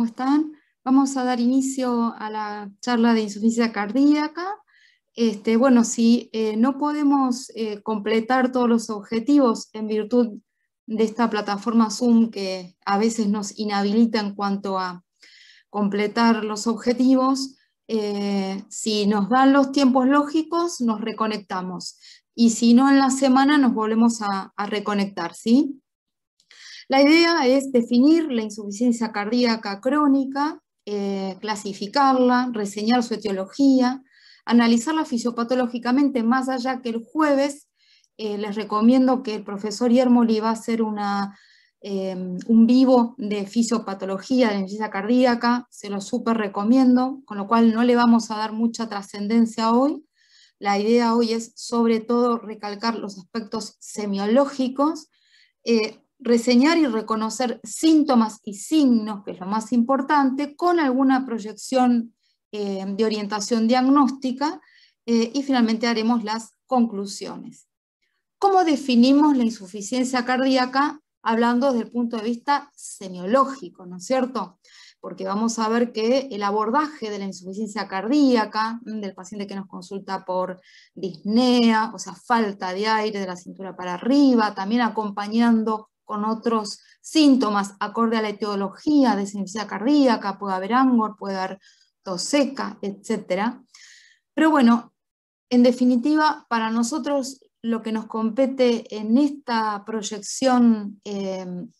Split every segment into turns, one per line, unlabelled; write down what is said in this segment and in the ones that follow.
¿Cómo están? Vamos a dar inicio a la charla de insuficiencia cardíaca. Este, bueno, si eh, no podemos eh, completar todos los objetivos en virtud de esta plataforma Zoom que a veces nos inhabilita en cuanto a completar los objetivos, eh, si nos dan los tiempos lógicos, nos reconectamos. Y si no, en la semana nos volvemos a reconectar, ¿sí? La idea es definir la insuficiencia cardíaca crónica, eh, clasificarla, reseñar su etiología, analizarla fisiopatológicamente, más allá que el jueves eh, les recomiendo que el profesor Yermoli va a hacer una, eh, un vivo de fisiopatología de insuficiencia cardíaca, se lo súper recomiendo, con lo cual no le vamos a dar mucha trascendencia hoy. La idea hoy es sobre todo recalcar los aspectos semiológicos, reseñar y reconocer síntomas y signos, que es lo más importante, con alguna proyección eh, de orientación diagnóstica eh, y finalmente haremos las conclusiones. ¿Cómo definimos la insuficiencia cardíaca? Hablando desde el punto de vista semiológico, ¿no es cierto? Porque vamos a ver que el abordaje de la insuficiencia cardíaca mm, del paciente que nos consulta por disnea, o sea, falta de aire de la cintura para arriba, también acompañando con otros síntomas acorde a la etiología de insuficiencia cardíaca, puede haber angor, puede haber tos seca, etc. Pero bueno, en definitiva, para nosotros lo que nos compete en esta proyección em,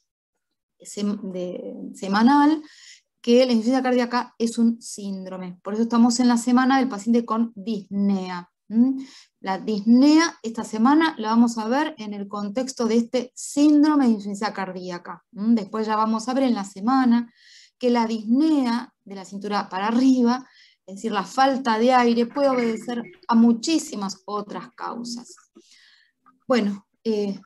semanal, que la insuficiencia cardíaca es un síndrome. Por eso estamos en la semana del paciente con disnea. ¿Mm? La disnea esta semana la vamos a ver en el contexto de este síndrome de insuficiencia cardíaca. ¿Mm? Después ya vamos a ver en la semana que la disnea de la cintura para arriba, es decir, la falta de aire, puede obedecer a muchísimas otras causas. Bueno, eh,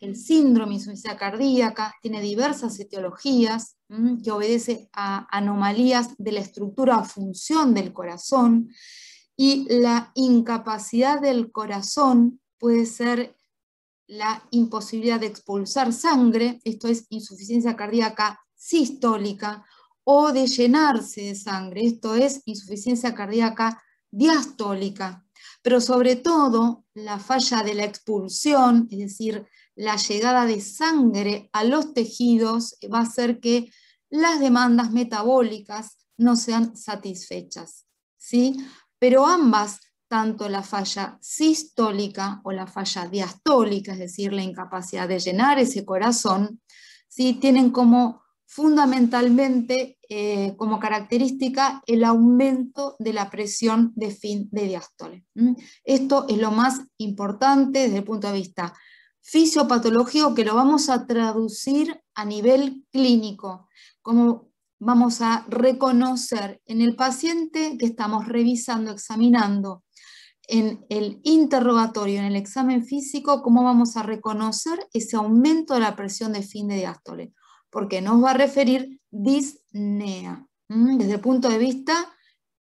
el síndrome de insuficiencia cardíaca tiene diversas etiologías ¿Mm? que obedece a anomalías de la estructura o función del corazón, y la incapacidad del corazón puede ser la imposibilidad de expulsar sangre, esto es insuficiencia cardíaca sistólica, o de llenarse de sangre, esto es insuficiencia cardíaca diastólica. Pero sobre todo, la falla de la expulsión, es decir, la llegada de sangre a los tejidos, va a hacer que las demandas metabólicas no sean satisfechas. ¿sí? pero ambas, tanto la falla sistólica o la falla diastólica, es decir, la incapacidad de llenar ese corazón, ¿sí? tienen como fundamentalmente eh, como característica el aumento de la presión de fin de diástole. Esto es lo más importante desde el punto de vista fisiopatológico que lo vamos a traducir a nivel clínico. Como vamos a reconocer en el paciente que estamos revisando, examinando, en el interrogatorio, en el examen físico, cómo vamos a reconocer ese aumento de la presión de fin de diástole, porque nos va a referir disnea, desde el punto de vista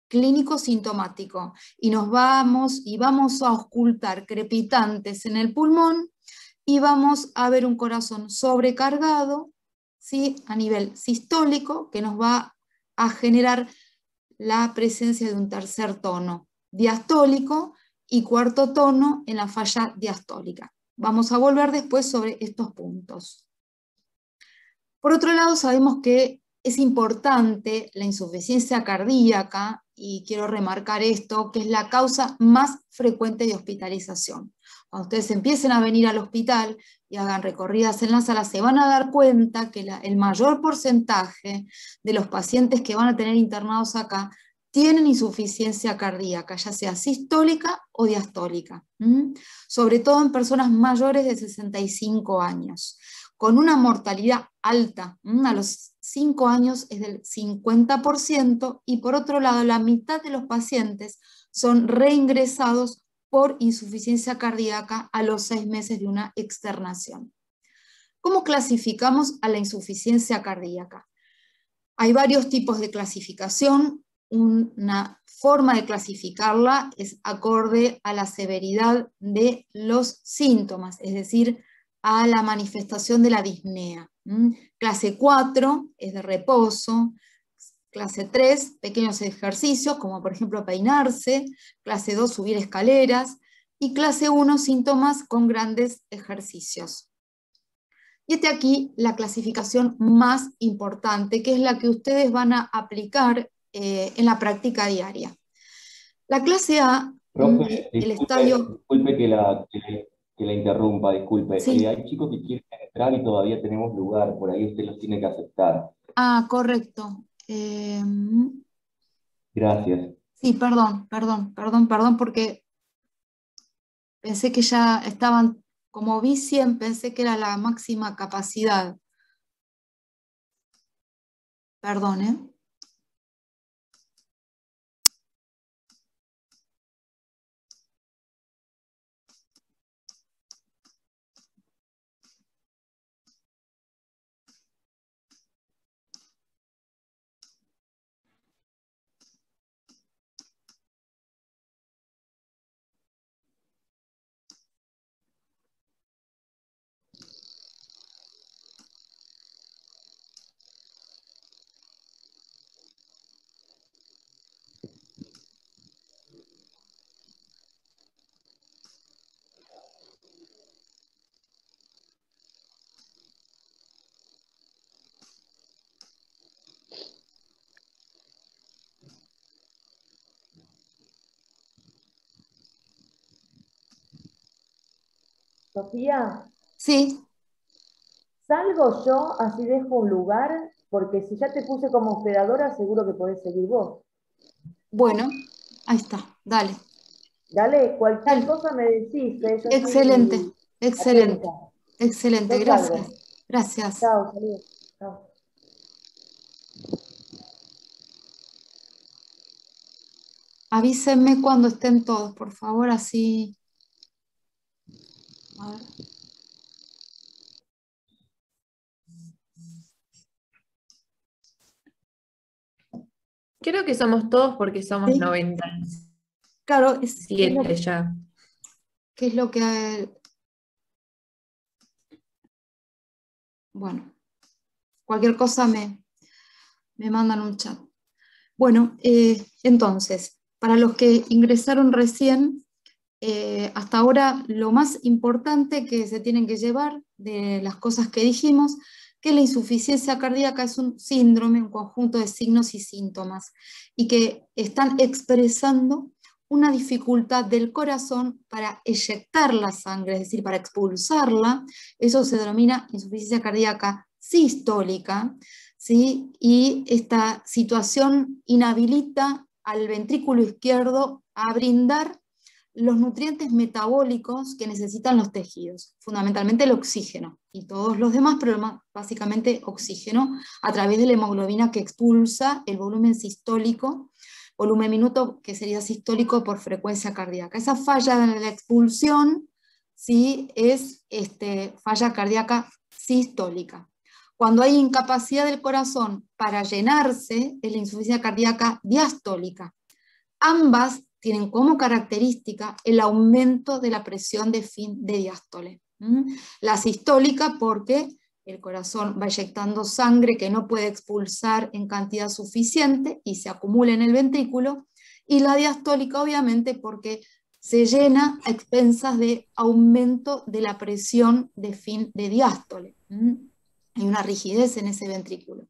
clínico sintomático, y nos vamos y vamos a ocultar crepitantes en el pulmón y vamos a ver un corazón sobrecargado ¿sí? a nivel sistólico que nos va a generar la presencia de un tercer tono diastólico y cuarto tono en la falla diastólica. Vamos a volver después sobre estos puntos. Por otro lado, sabemos que es importante la insuficiencia cardíaca, y quiero remarcar esto, que es la causa más frecuente de hospitalización cuando ustedes empiecen a venir al hospital y hagan recorridas en la sala, se van a dar cuenta que el mayor porcentaje de los pacientes que van a tener internados acá tienen insuficiencia cardíaca, ya sea sistólica o diastólica, sobre todo en personas mayores de 65 años, con una mortalidad alta, a los 5 años es del 50% y por otro lado la mitad de los pacientes son reingresados por insuficiencia cardíaca a los seis meses de una externación. ¿Cómo clasificamos a la insuficiencia cardíaca? Hay varios tipos de clasificación. Una forma de clasificarla es acorde a la severidad de los síntomas, es decir, a la manifestación de la disnea. ¿Mm? Clase 4 es de reposo, Clase 3, pequeños ejercicios, como por ejemplo peinarse. Clase 2, subir escaleras. Y clase 1, síntomas con grandes ejercicios. Y este aquí la clasificación más importante, que es la que ustedes van a aplicar eh, en la práctica diaria. La clase A, mm, el estadio... Disculpe que la, interrumpa, disculpe. Eh, hay chicos que quieren entrar y todavía tenemos lugar, por ahí usted los tiene que aceptar. Ah, correcto. Em, Gracias. Sí, perdón, perdón, perdón, perdón, porque pensé que ya estaban, como vi 100, pensé que era la máxima capacidad. Perdón, ¿eh? Sofía. Sí. ¿Salgo yo, así dejo un lugar? Porque si ya te puse como hospedadora, seguro que podés seguir vos. Bueno, ahí está, dale. Dale, cualquier cosa me decís. Eh, excelente, excelente, excelente, gracias. Gracias. Chao, Avísenme cuando estén todos, por favor, así Creo que somos todos porque somos 90. Claro, es ya. ¿Qué es lo que... Bueno, cualquier cosa me, me mandan un chat. Bueno, eh, entonces, para los que ingresaron recién, eh, hasta ahora lo más importante que se tienen que llevar de las cosas que dijimos, que la insuficiencia cardíaca es un síndrome, un conjunto de signos y síntomas, y que están expresando una dificultad del corazón para eyectar la sangre, es decir, para expulsarla. Eso se denomina insuficiencia cardíaca sistólica, ¿sí? y esta situación inhabilita al ventrículo izquierdo a brindar los nutrientes metabólicos que necesitan los tejidos, fundamentalmente el oxígeno y todos los demás, pero básicamente oxígeno a través de la hemoglobina que expulsa el volumen sistólico, volumen minuto que sería sistólico por frecuencia cardíaca. Esa falla de la expulsión ¿sí? es este, falla cardíaca sistólica. Cuando hay incapacidad del corazón para llenarse, es la insuficiencia cardíaca diastólica. Ambas tienen como característica el aumento de la presión de fin de diástole. La sistólica porque el corazón va eyectando sangre que no puede expulsar en cantidad suficiente y se acumula en el ventrículo, y la diastólica obviamente porque se llena a expensas de aumento de la presión de fin de diástole. Hay una rigidez en ese ventrículo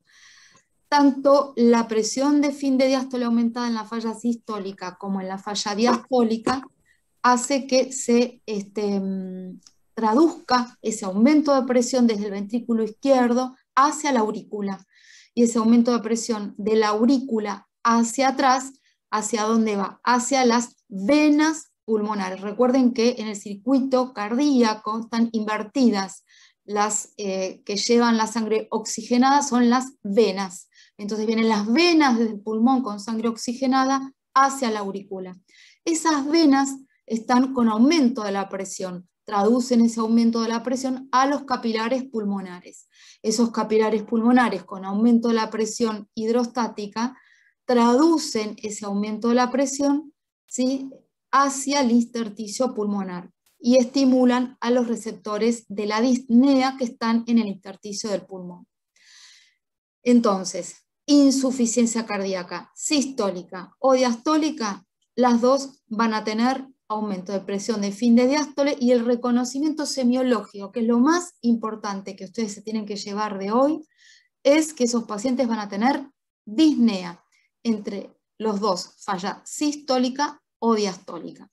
tanto, la presión de fin de diástole aumentada en la falla sistólica como en la falla diastólica hace que se este, mm, traduzca ese aumento de presión desde el ventrículo izquierdo hacia la aurícula. Y ese aumento de presión de la aurícula hacia atrás, ¿hacia dónde va? Hacia las venas pulmonares. Recuerden que en el circuito cardíaco están invertidas las eh, que llevan la sangre oxigenada son las venas. Entonces vienen las venas del pulmón con sangre oxigenada hacia la aurícula. Esas venas están con aumento de la presión, traducen ese aumento de la presión a los capilares pulmonares. Esos capilares pulmonares con aumento de la presión hidrostática traducen ese aumento de la presión ¿sí? hacia el intersticio pulmonar y estimulan a los receptores de la disnea que están en el intersticio del pulmón. Entonces, insuficiencia cardíaca, sistólica o diastólica, las dos van a tener aumento de presión de fin de diástole y el reconocimiento semiológico, que es lo más importante que ustedes se tienen que llevar de hoy, es que esos pacientes van a tener disnea entre los dos, falla sistólica o diastólica.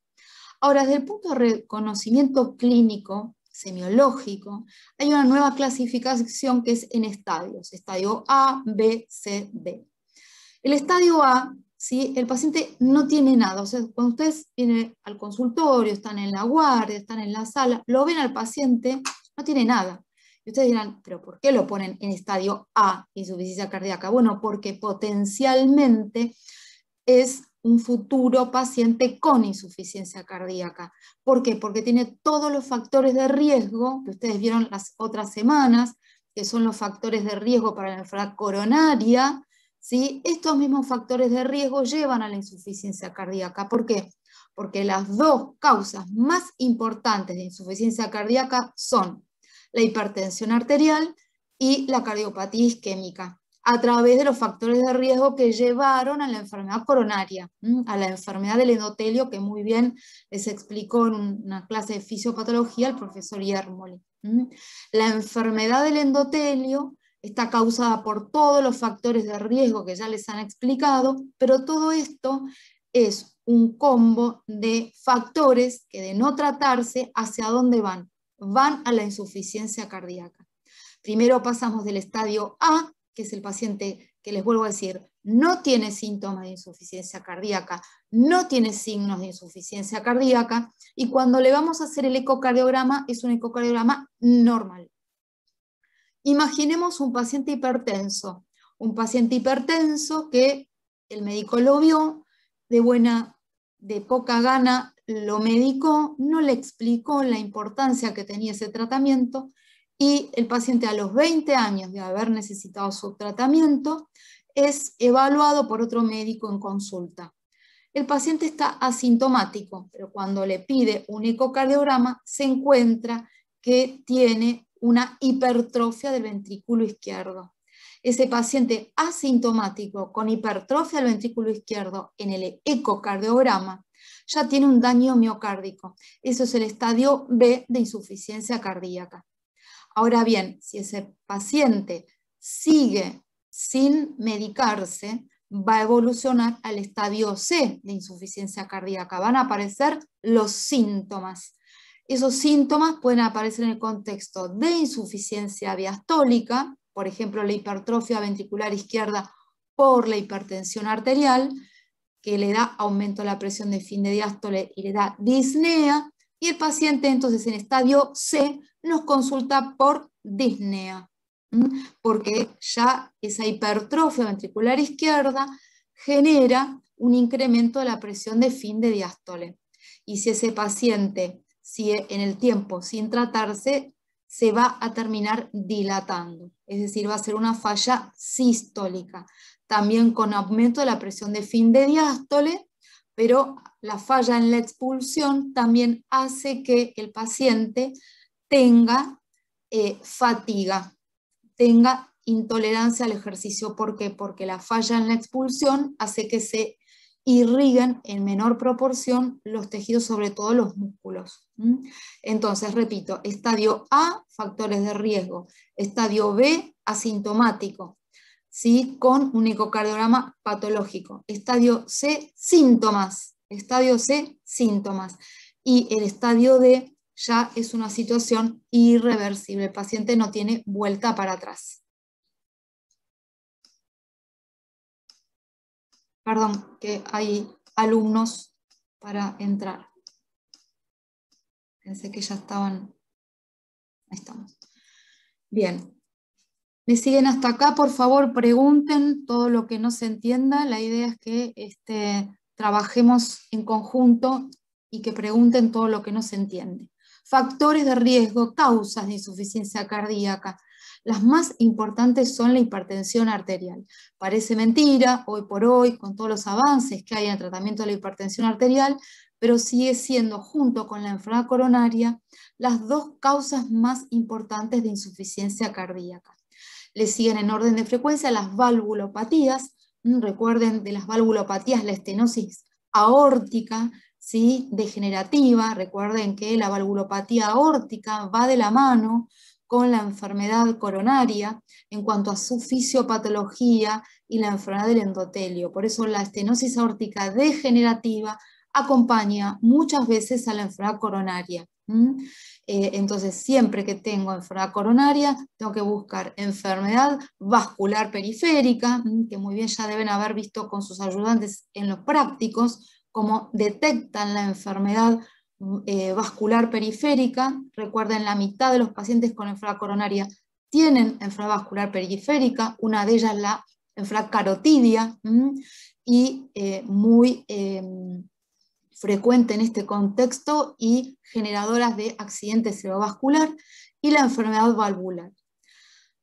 Ahora, desde el punto de reconocimiento clínico, semiológico, hay una nueva clasificación que es en estadios, estadio A, B, C, D. El estadio A, el paciente no tiene nada, o sea, cuando ustedes vienen al consultorio, están en la guardia, están en la sala, lo ven al paciente, no tiene nada. Y ustedes dirán, pero ¿por qué lo ponen en estadio A, insuficiencia cardíaca? Bueno, porque potencialmente es un futuro paciente con insuficiencia cardíaca. ¿Por qué? Porque tiene todos los factores de riesgo que ustedes vieron las otras semanas, que son los factores de riesgo para la enfermedad coronaria. ¿sí? Estos mismos factores de riesgo llevan a la insuficiencia cardíaca. ¿Por qué? Porque las dos causas más importantes de insuficiencia cardíaca son la hipertensión arterial y la cardiopatía isquémica a través de los factores de riesgo que llevaron a la enfermedad coronaria, a la enfermedad del endotelio que muy bien les explicó en una clase de fisiopatología el profesor Yermoli. La enfermedad del endotelio está causada por todos los factores de riesgo que ya les han explicado, pero todo esto es un combo de factores que de no tratarse, ¿hacia dónde van? Van a la insuficiencia cardíaca. Primero pasamos del estadio A que es el paciente que les vuelvo a decir, no tiene síntomas de insuficiencia cardíaca, no tiene signos de insuficiencia cardíaca, y cuando le vamos a hacer el ecocardiograma, es un ecocardiograma normal. Imaginemos un paciente hipertenso, un paciente hipertenso que el médico lo vio, de buena, de poca gana lo medicó, no le explicó la importancia que tenía ese tratamiento, y el paciente a los 20 años de haber necesitado su tratamiento es evaluado por otro médico en consulta. El paciente está asintomático, pero cuando le pide un ecocardiograma se encuentra que tiene una hipertrofia del ventrículo izquierdo. Ese paciente asintomático con hipertrofia del ventrículo izquierdo en el ecocardiograma ya tiene un daño miocárdico. Eso es el estadio B de insuficiencia cardíaca. Ahora bien, si ese paciente sigue sin medicarse, va a evolucionar al estadio C de insuficiencia cardíaca. Van a aparecer los síntomas. Esos síntomas pueden aparecer en el contexto de insuficiencia diastólica, por ejemplo, la hipertrofia ventricular izquierda por la hipertensión arterial, que le da aumento a la presión de fin de diástole y le da disnea, y el paciente entonces en estadio C nos consulta por disnea, porque ya esa hipertrofia ventricular izquierda genera un incremento de la presión de fin de diástole. Y si ese paciente sigue en el tiempo sin tratarse, se va a terminar dilatando, es decir, va a ser una falla sistólica, también con aumento de la presión de fin de diástole, pero la falla en la expulsión también hace que el paciente tenga eh, fatiga, tenga intolerancia al ejercicio. ¿Por qué? Porque la falla en la expulsión hace que se irriguen en menor proporción los tejidos, sobre todo los músculos. Entonces, repito, estadio A, factores de riesgo. Estadio B, asintomático, ¿sí? con un ecocardiograma patológico. Estadio C, síntomas. Estadio C, síntomas. Y el estadio D, ya es una situación irreversible. El paciente no tiene vuelta para atrás. Perdón, que hay alumnos para entrar. Pensé que ya estaban. Ahí estamos. Bien. Me siguen hasta acá, por favor, pregunten todo lo que no se entienda. La idea es que este, trabajemos en conjunto y que pregunten todo lo que no se entiende factores de riesgo, causas de insuficiencia cardíaca. Las más importantes son la hipertensión arterial. Parece mentira, hoy por hoy, con todos los avances que hay en el tratamiento de la hipertensión arterial, pero sigue siendo, junto con la enfermedad coronaria, las dos causas más importantes de insuficiencia cardíaca. Le siguen en orden de frecuencia las valvulopatías. Mm, recuerden de las valvulopatías la estenosis aórtica, degenerativa. Recuerden que la valvulopatía aórtica va de la mano con la enfermedad coronaria en cuanto a su fisiopatología y la enfermedad del endotelio. Por eso la estenosis aórtica degenerativa acompaña muchas veces a la enfermedad coronaria. Eh, entonces, siempre que tengo enfermedad coronaria, tengo que buscar enfermedad vascular periférica, que muy bien ya deben haber visto con sus ayudantes en los prácticos, como detectan la enfermedad eh, vascular periférica. Recuerden, la mitad de los pacientes con enfermedad coronaria tienen enfermedad vascular periférica, una de ellas la enfermedad carotidia, y eh, muy em, frecuente en este contexto y generadoras de accidentes cerebrovascular, y la enfermedad valvular.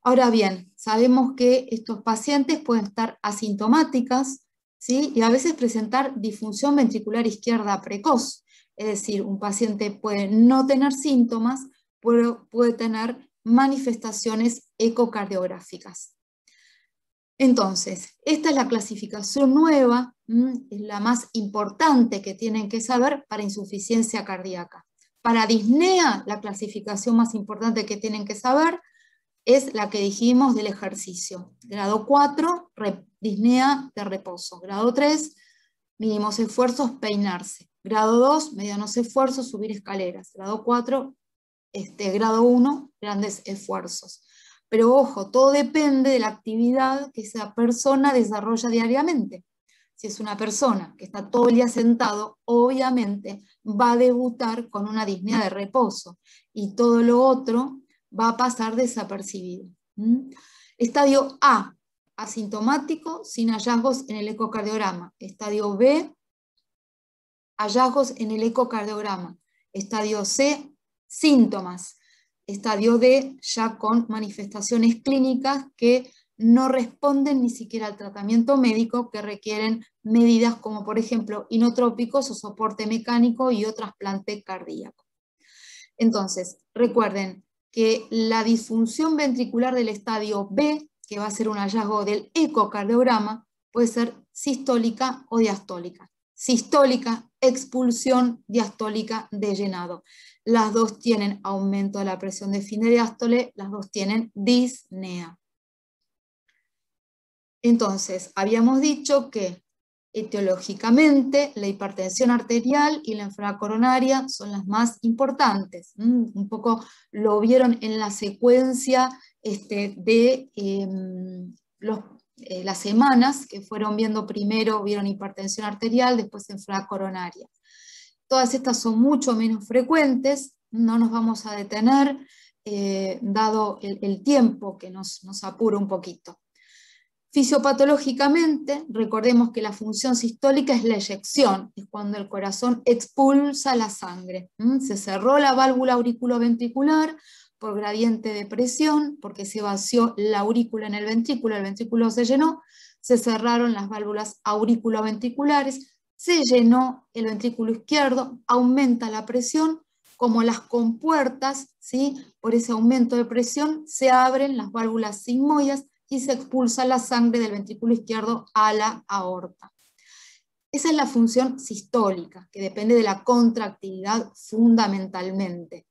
Ahora bien, sabemos que estos pacientes pueden estar asintomáticas, ¿sí? y a veces presentar disfunción ventricular izquierda precoz. Es decir, un paciente puede no tener síntomas, pero puede tener manifestaciones ecocardiográficas. Entonces, esta es la clasificación nueva, es la más importante que tienen que saber para insuficiencia cardíaca. Para disnea, la clasificación más importante que tienen que saber, es la que dijimos del ejercicio. Grado 4, disnea de reposo. Grado 3, mínimos esfuerzos, peinarse. Grado 2, medianos esfuerzos, subir escaleras. Grado 4, este, grado 1, grandes esfuerzos. Pero ojo, todo depende de la actividad que esa persona desarrolla diariamente. Si es una persona que está todo el día sentado, obviamente va a debutar con una disnea de reposo. Y todo lo otro va a pasar desapercibido. Estadio A, asintomático, sin hallazgos en el ecocardiograma. Estadio B, hallazgos en el ecocardiograma. Estadio C, síntomas. Estadio D, ya con manifestaciones clínicas que no responden ni siquiera al tratamiento médico que requieren medidas como por ejemplo inotrópicos o soporte mecánico y o trasplante cardíaco. Entonces, recuerden, que la disfunción ventricular del estadio B, que va a ser un hallazgo del ecocardiograma, puede ser sistólica o diastólica. Sistólica, expulsión, diastólica, de llenado. Las dos tienen aumento de la presión de fin de diástole, las dos tienen disnea. Entonces, habíamos dicho que Etiológicamente, la hipertensión arterial y la enfermedad coronaria son las más importantes. Un poco lo vieron en la secuencia este, de em, eh, las semanas que fueron viendo primero, vieron hipertensión arterial, después enfermedad coronaria. Todas estas son mucho menos frecuentes, no nos vamos a detener, eh, dado el, tiempo que nos apura un poquito. Fisiopatológicamente, recordemos que la función sistólica es la eyección, es cuando el corazón expulsa la sangre. Se cerró la válvula auriculoventricular por gradiente de presión, porque se vació la aurícula en el ventrículo, el ventrículo se llenó, se cerraron las válvulas auriculoventriculares, se llenó el ventrículo izquierdo, aumenta la presión, como las compuertas, ¿sí? por ese aumento de presión, se abren las válvulas sigmoides y se expulsa la sangre del ventrículo izquierdo a la aorta. Esa es la función sistólica, que depende de la contractividad fundamentalmente.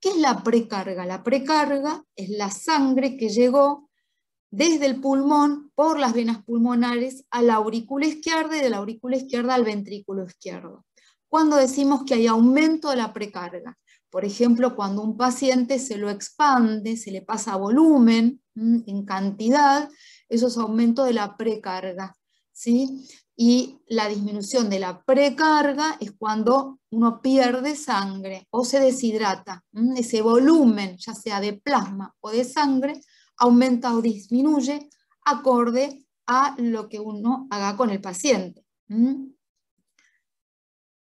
¿Qué es la precarga? La precarga es la sangre que llegó desde el pulmón por las venas pulmonares a la aurícula izquierda y de la aurícula izquierda al ventrículo izquierdo. Cuando decimos que hay aumento de la precarga, por ejemplo, cuando un paciente se lo expande, se le pasa volumen en cantidad, eso es aumento de la precarga. ¿sí? Y la disminución de la precarga es cuando uno pierde sangre o se deshidrata. Ese volumen, ya sea de plasma o de sangre, aumenta o disminuye acorde a lo que uno haga con el paciente.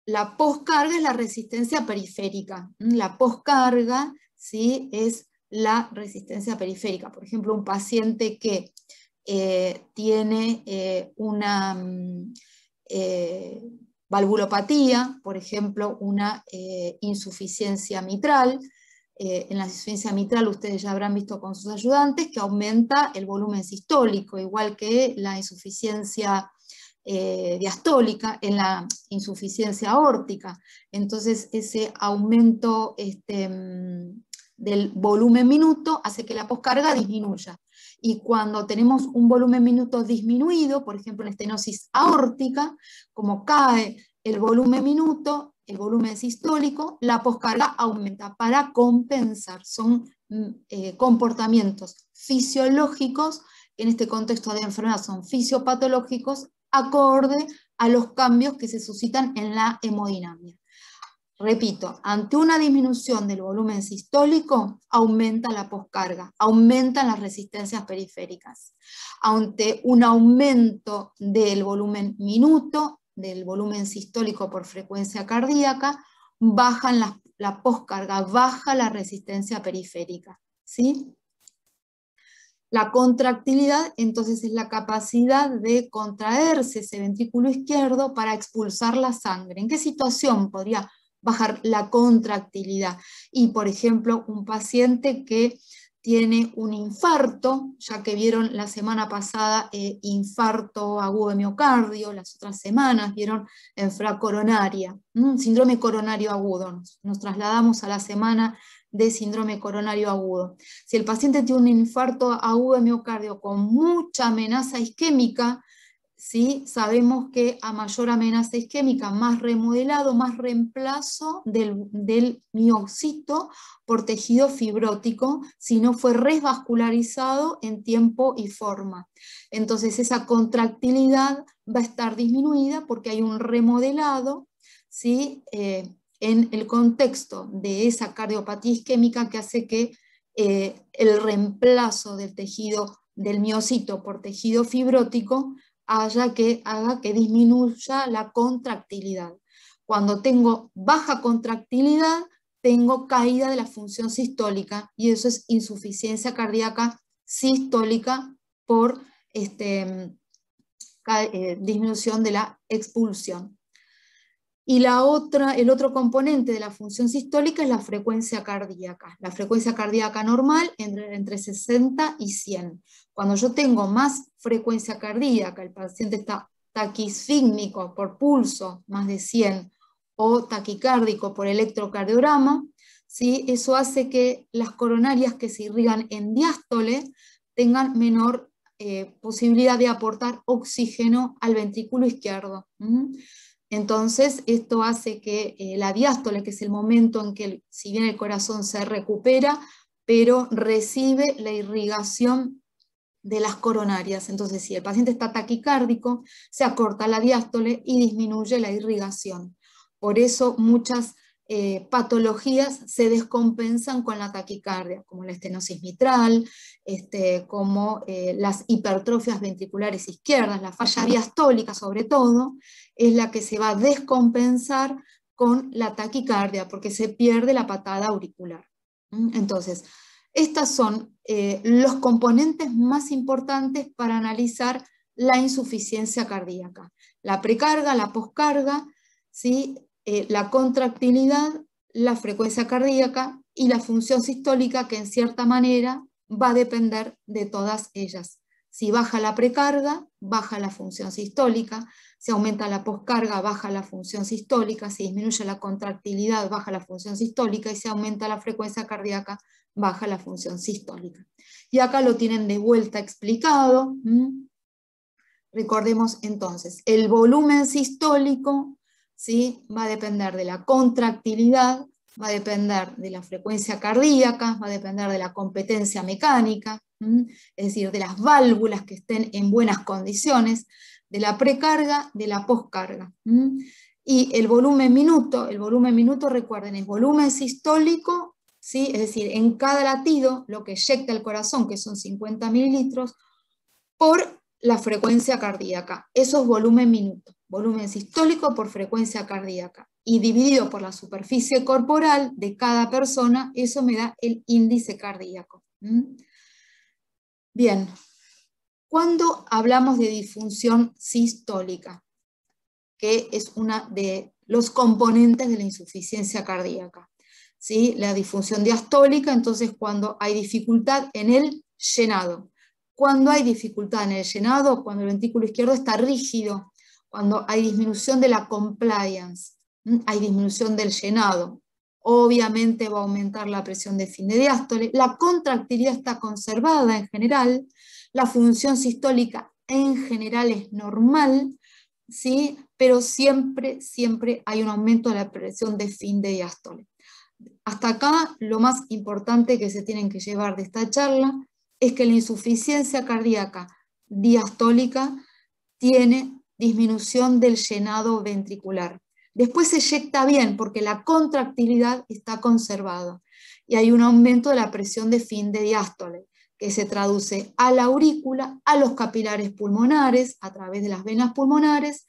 La poscarga es la resistencia periférica. Mm, la poscarga ¿sí? es la resistencia periférica. Por ejemplo, un paciente que eh, tiene eh, una mm, eh, valvulopatía, por ejemplo, una insuficiencia mitral. en la insuficiencia mitral ustedes ya habrán visto con sus ayudantes que aumenta el volumen sistólico, igual que la insuficiencia eh, diastólica, en la insuficiencia aórtica. Entonces, ese aumento este, mm, del volumen minuto hace que la poscarga disminuya. Y cuando tenemos un volumen minuto disminuido, por ejemplo en estenosis aórtica, como cae el volumen minuto, el volumen sistólico, la poscarga aumenta para compensar. Son mm, eh, comportamientos fisiológicos, en este contexto de enfermedad son fisiopatológicos acorde a los cambios que se suscitan en la hemodinamia. Repito, ante una disminución del volumen sistólico, aumenta la poscarga, aumentan las resistencias periféricas. Ante un aumento del volumen minuto, del volumen sistólico por frecuencia cardíaca, bajan la, la poscarga, baja la resistencia periférica. ¿sí? La contractilidad entonces es la capacidad de contraerse ese ventrículo izquierdo para expulsar la sangre. ¿En qué situación podría bajar la contractilidad? Y por ejemplo, un paciente que tiene un infarto, ya que vieron la semana pasada eh, infarto agudo de miocardio, las otras semanas vieron enfra coronaria, síndrome coronario agudo. Nos, nos, trasladamos a la semana de síndrome coronario agudo. Si el paciente tiene un infarto agudo de miocardio con mucha amenaza isquémica, ¿sí? sabemos que a mayor amenaza isquémica, más remodelado, más reemplazo del, miocito por tejido fibrótico, si no fue resvascularizado en tiempo y forma. Entonces esa contractilidad va a estar disminuida porque hay un remodelado ¿sí? Eh, en el contexto de esa cardiopatía isquémica que hace que eh, el reemplazo del tejido del miocito por tejido fibrótico haya que, haga que disminuya la contractilidad. Cuando tengo baja contractilidad, tengo caída de la función sistólica y eso es insuficiencia cardíaca sistólica por este, mm, eh, disminución de la expulsión. Y la otra, el otro componente de la función sistólica es la frecuencia cardíaca, la frecuencia cardíaca normal entre, entre 60 y 100. Cuando yo tengo más frecuencia cardíaca, el paciente está taquisfígmico por pulso, más de 100, o taquicárdico por electrocardiograma, ¿sí? eso hace que las coronarias que se irrigan en diástole tengan menor eh, posibilidad de aportar oxígeno al ventrículo izquierdo. Entonces, esto hace que eh, la diástole, que es el momento en que, si bien el corazón se recupera, pero recibe la irrigación de las coronarias. Entonces, si el paciente está taquicárdico, se acorta la diástole y disminuye la irrigación. Por eso muchas eh, patologías se descompensan con la taquicardia, como la estenosis mitral, este, como eh, las hipertrofias ventriculares izquierdas, la falla diastólica sobre todo, es la que se va a descompensar con la taquicardia, porque se pierde la patada auricular. ¿Mm? Entonces, estos son eh, los componentes más importantes para analizar la insuficiencia cardíaca. La precarga, la poscarga, ¿sí? Eh, la contractilidad, la frecuencia cardíaca y la función sistólica que en cierta manera va a depender de todas ellas. Si baja la precarga, baja la función sistólica, si aumenta la poscarga, baja la función sistólica, si disminuye la contractilidad, baja la función sistólica, y si aumenta la frecuencia cardíaca, baja la función sistólica. Y acá lo tienen de vuelta explicado. Recordemos entonces, el volumen sistólico ¿sí? va a depender de la contractilidad, va a depender de la frecuencia cardíaca, va a depender de la competencia mecánica, es decir, de las válvulas que estén en buenas condiciones, de la precarga, de la poscarga. Y el volumen minuto, el volumen minuto, recuerden, es volumen sistólico, ¿sí? es decir, en cada latido, lo que eyecta el corazón, que son 50 mililitros, por la frecuencia cardíaca. Eso es volumen minuto, volumen sistólico por frecuencia cardíaca. Y dividido por la superficie corporal de cada persona, eso me da el índice cardíaco. Bien, cuando hablamos de disfunción sistólica? Que es una de los componentes de la insuficiencia cardíaca. ¿Sí? La disfunción diastólica, entonces cuando hay dificultad en el llenado. Cuando hay dificultad en el llenado, cuando el ventrículo izquierdo está rígido, cuando hay disminución de la compliance, hay disminución del llenado, obviamente va a aumentar la presión de fin de diástole, la contractilidad está conservada en general, la función sistólica en general es normal, ¿sí? pero siempre, siempre hay un aumento de la presión de fin de diástole. Hasta acá lo más importante que se tienen que llevar de esta charla es que la insuficiencia cardíaca diastólica tiene disminución del llenado ventricular. Después se eyecta bien porque la contractilidad está conservada y hay un aumento de la presión de fin de diástole, que se traduce a la aurícula, a los capilares pulmonares, a través de las venas pulmonares,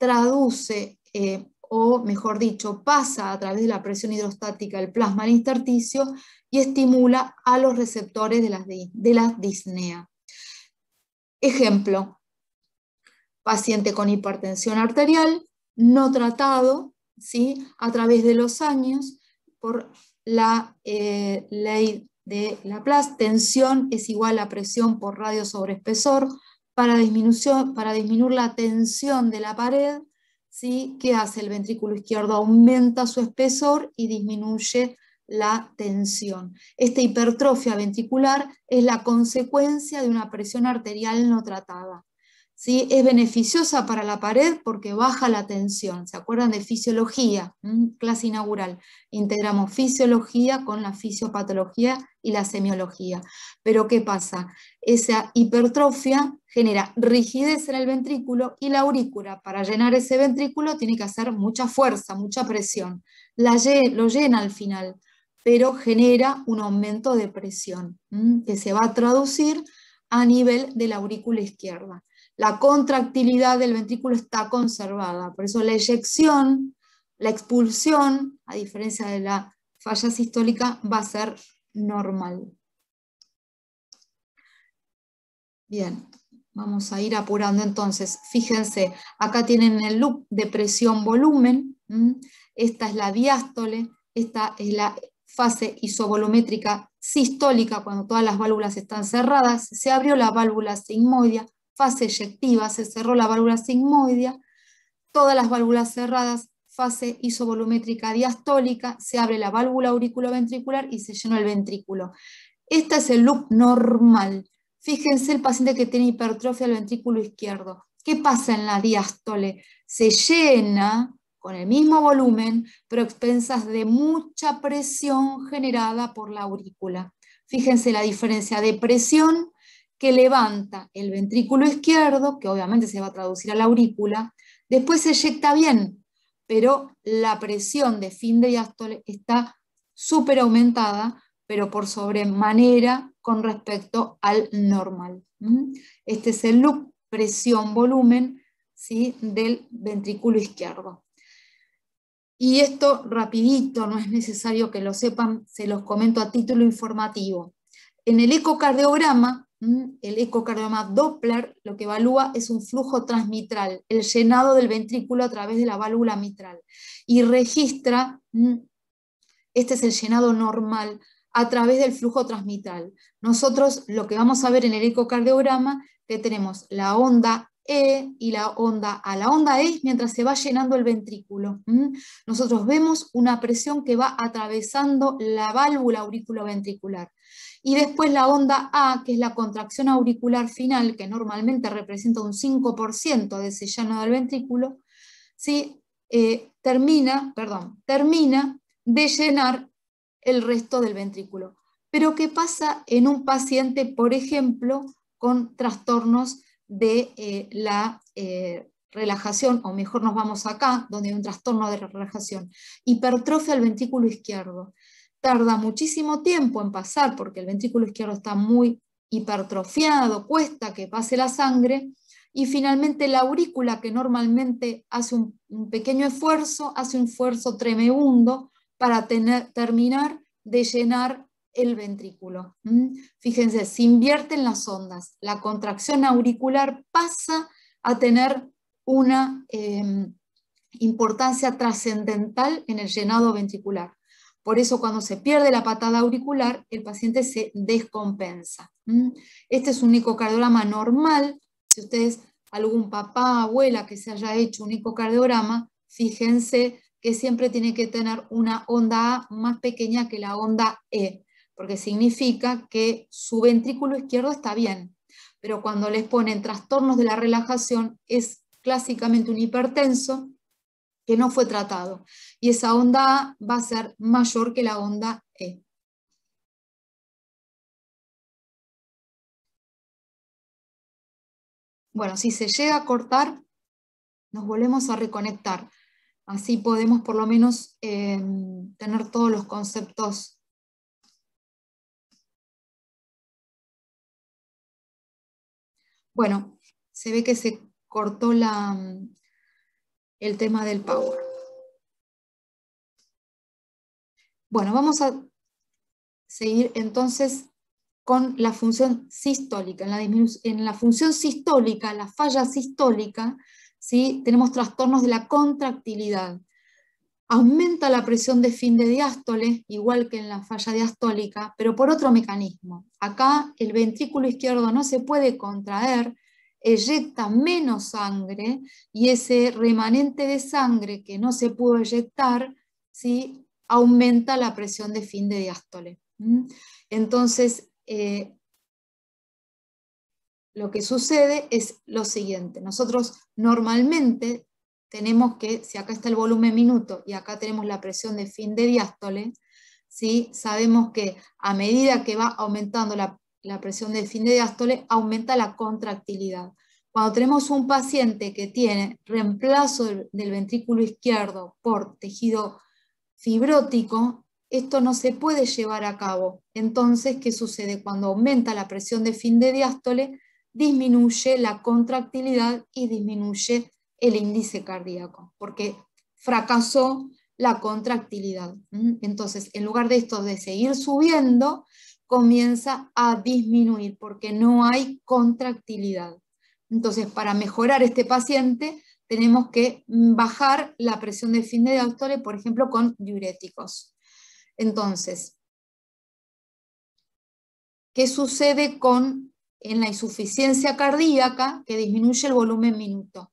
traduce, eh, o mejor dicho, pasa a través de la presión hidrostática el plasma al intersticio y estimula a los receptores de de la disnea. Ejemplo, paciente con hipertensión arterial, no tratado ¿sí? a través de los años por la eh, ley de Laplace, tensión es igual a presión por radio sobre espesor, para, para disminuir la tensión de la pared, ¿sí? ¿qué hace el ventrículo izquierdo? Aumenta su espesor y disminuye la tensión. Esta hipertrofia ventricular es la consecuencia de una presión arterial no tratada es beneficiosa para la pared porque baja la tensión. ¿Se acuerdan de fisiología? ¿Mm? Clase inaugural. Integramos fisiología con la fisiopatología y la semiología. Pero ¿qué pasa? Esa hipertrofia genera rigidez en el ventrículo y la aurícula, para llenar ese ventrículo, tiene que hacer mucha fuerza, mucha presión. La lo llena al final, pero genera un aumento de presión ¿Mm? que se va a traducir a nivel de la aurícula izquierda la contractilidad del ventrículo está conservada. Por eso la eyección, la expulsión, a diferencia de la falla sistólica, va a ser normal. Bien, vamos a ir apurando entonces. Fíjense, acá tienen el loop de presión-volumen. Esta es la diástole, esta es la fase isovolumétrica sistólica, cuando todas las válvulas están cerradas. Se abrió la válvula sigmoidea fase eyectiva, se cerró la válvula sigmoidea, todas las válvulas cerradas, fase isovolumétrica diastólica, se abre la válvula auriculoventricular y se llenó el ventrículo. Este es el loop normal. Fíjense el paciente que tiene hipertrofia del ventrículo izquierdo. ¿Qué pasa en la diástole? Se llena con el mismo volumen, pero expensas de mucha presión generada por la aurícula. Fíjense la diferencia de presión que levanta el ventrículo izquierdo, que obviamente se va a traducir a la aurícula, después se eyecta bien, pero la presión de fin de diástole está súper aumentada, pero por sobremanera con respecto al normal. Este es el loop presión-volumen ¿sí? del ventrículo izquierdo. Y esto rapidito, no es necesario que lo sepan, se los comento a título informativo. En el ecocardiograma Mm, el ecocardiograma Doppler lo que evalúa es un flujo transmitral, el llenado del ventrículo a través de la válvula mitral, y registra, mm, este es el llenado normal, a través del flujo transmitral. Nosotros lo que vamos a ver en el ecocardiograma, que tenemos la onda E y la onda A. La onda E mientras se va llenando el ventrículo. Mm. Nosotros vemos una presión que va atravesando la válvula auriculoventricular. Y después la onda A, que es la contracción auricular final, que normalmente representa un 5% de ese llano del ventrículo, ¿sí? Eh, termina, perdón, termina de llenar el resto del ventrículo. Pero ¿qué pasa en un paciente, por ejemplo, con trastornos de eh, la eh, relajación, o mejor nos vamos acá, donde hay un trastorno de relajación, hipertrofia al ventrículo izquierdo tarda muchísimo tiempo en pasar porque el ventrículo izquierdo está muy hipertrofiado, cuesta que pase la sangre, y finalmente la aurícula, que normalmente hace un, pequeño esfuerzo, hace un esfuerzo tremendo para tener, terminar de llenar el ventrículo. Fíjense, se invierten las ondas, la contracción auricular pasa a tener una em, importancia trascendental en el llenado ventricular. Por eso cuando se pierde la patada auricular, el paciente se descompensa. Este es un icocardiograma normal. Si ustedes, algún papá, abuela que se haya hecho un icocardiograma, fíjense que siempre tiene que tener una onda A más pequeña que la onda E, porque significa que su ventrículo izquierdo está bien. Pero cuando les ponen trastornos de la relajación, es clásicamente un hipertenso que no fue tratado. Y esa onda A va a ser mayor que la onda E. Bueno, si se llega a cortar, nos volvemos a reconectar. Así podemos por lo menos em, tener todos los conceptos Bueno, se ve que se cortó la, el tema del power. Bueno, vamos a seguir entonces con la función sistólica. En la, función sistólica, la falla sistólica, tenemos trastornos de la contractilidad. Aumenta la presión de fin de diástole, igual que en la falla diastólica, pero por otro mecanismo. Acá el ventrículo izquierdo no se puede contraer, eyecta menos sangre y ese remanente de sangre que no se pudo eyectar, ¿sí? aumenta la presión de fin de diástole. Entonces, eh, lo que sucede es lo siguiente. Nosotros normalmente tenemos que, si acá está el volumen minuto y acá tenemos la presión de fin de diástole, ¿sí? sabemos que a medida que va aumentando la la presión del de diástole, aumenta la contractilidad. Cuando tenemos un paciente que tiene reemplazo del, ventrículo izquierdo por tejido fibrótico, esto no se puede llevar a cabo. Entonces, ¿qué sucede? Cuando aumenta la presión de fin de diástole, disminuye la contractilidad y disminuye el índice cardíaco, porque fracasó la contractilidad. ¿Mm? Entonces, en lugar de esto de seguir subiendo, comienza a disminuir porque no hay contractilidad. Entonces, para mejorar este paciente, tenemos que bajar la presión de fin de diástole, por ejemplo, con diuréticos. Entonces, ¿qué sucede con en la insuficiencia cardíaca que disminuye el volumen minuto?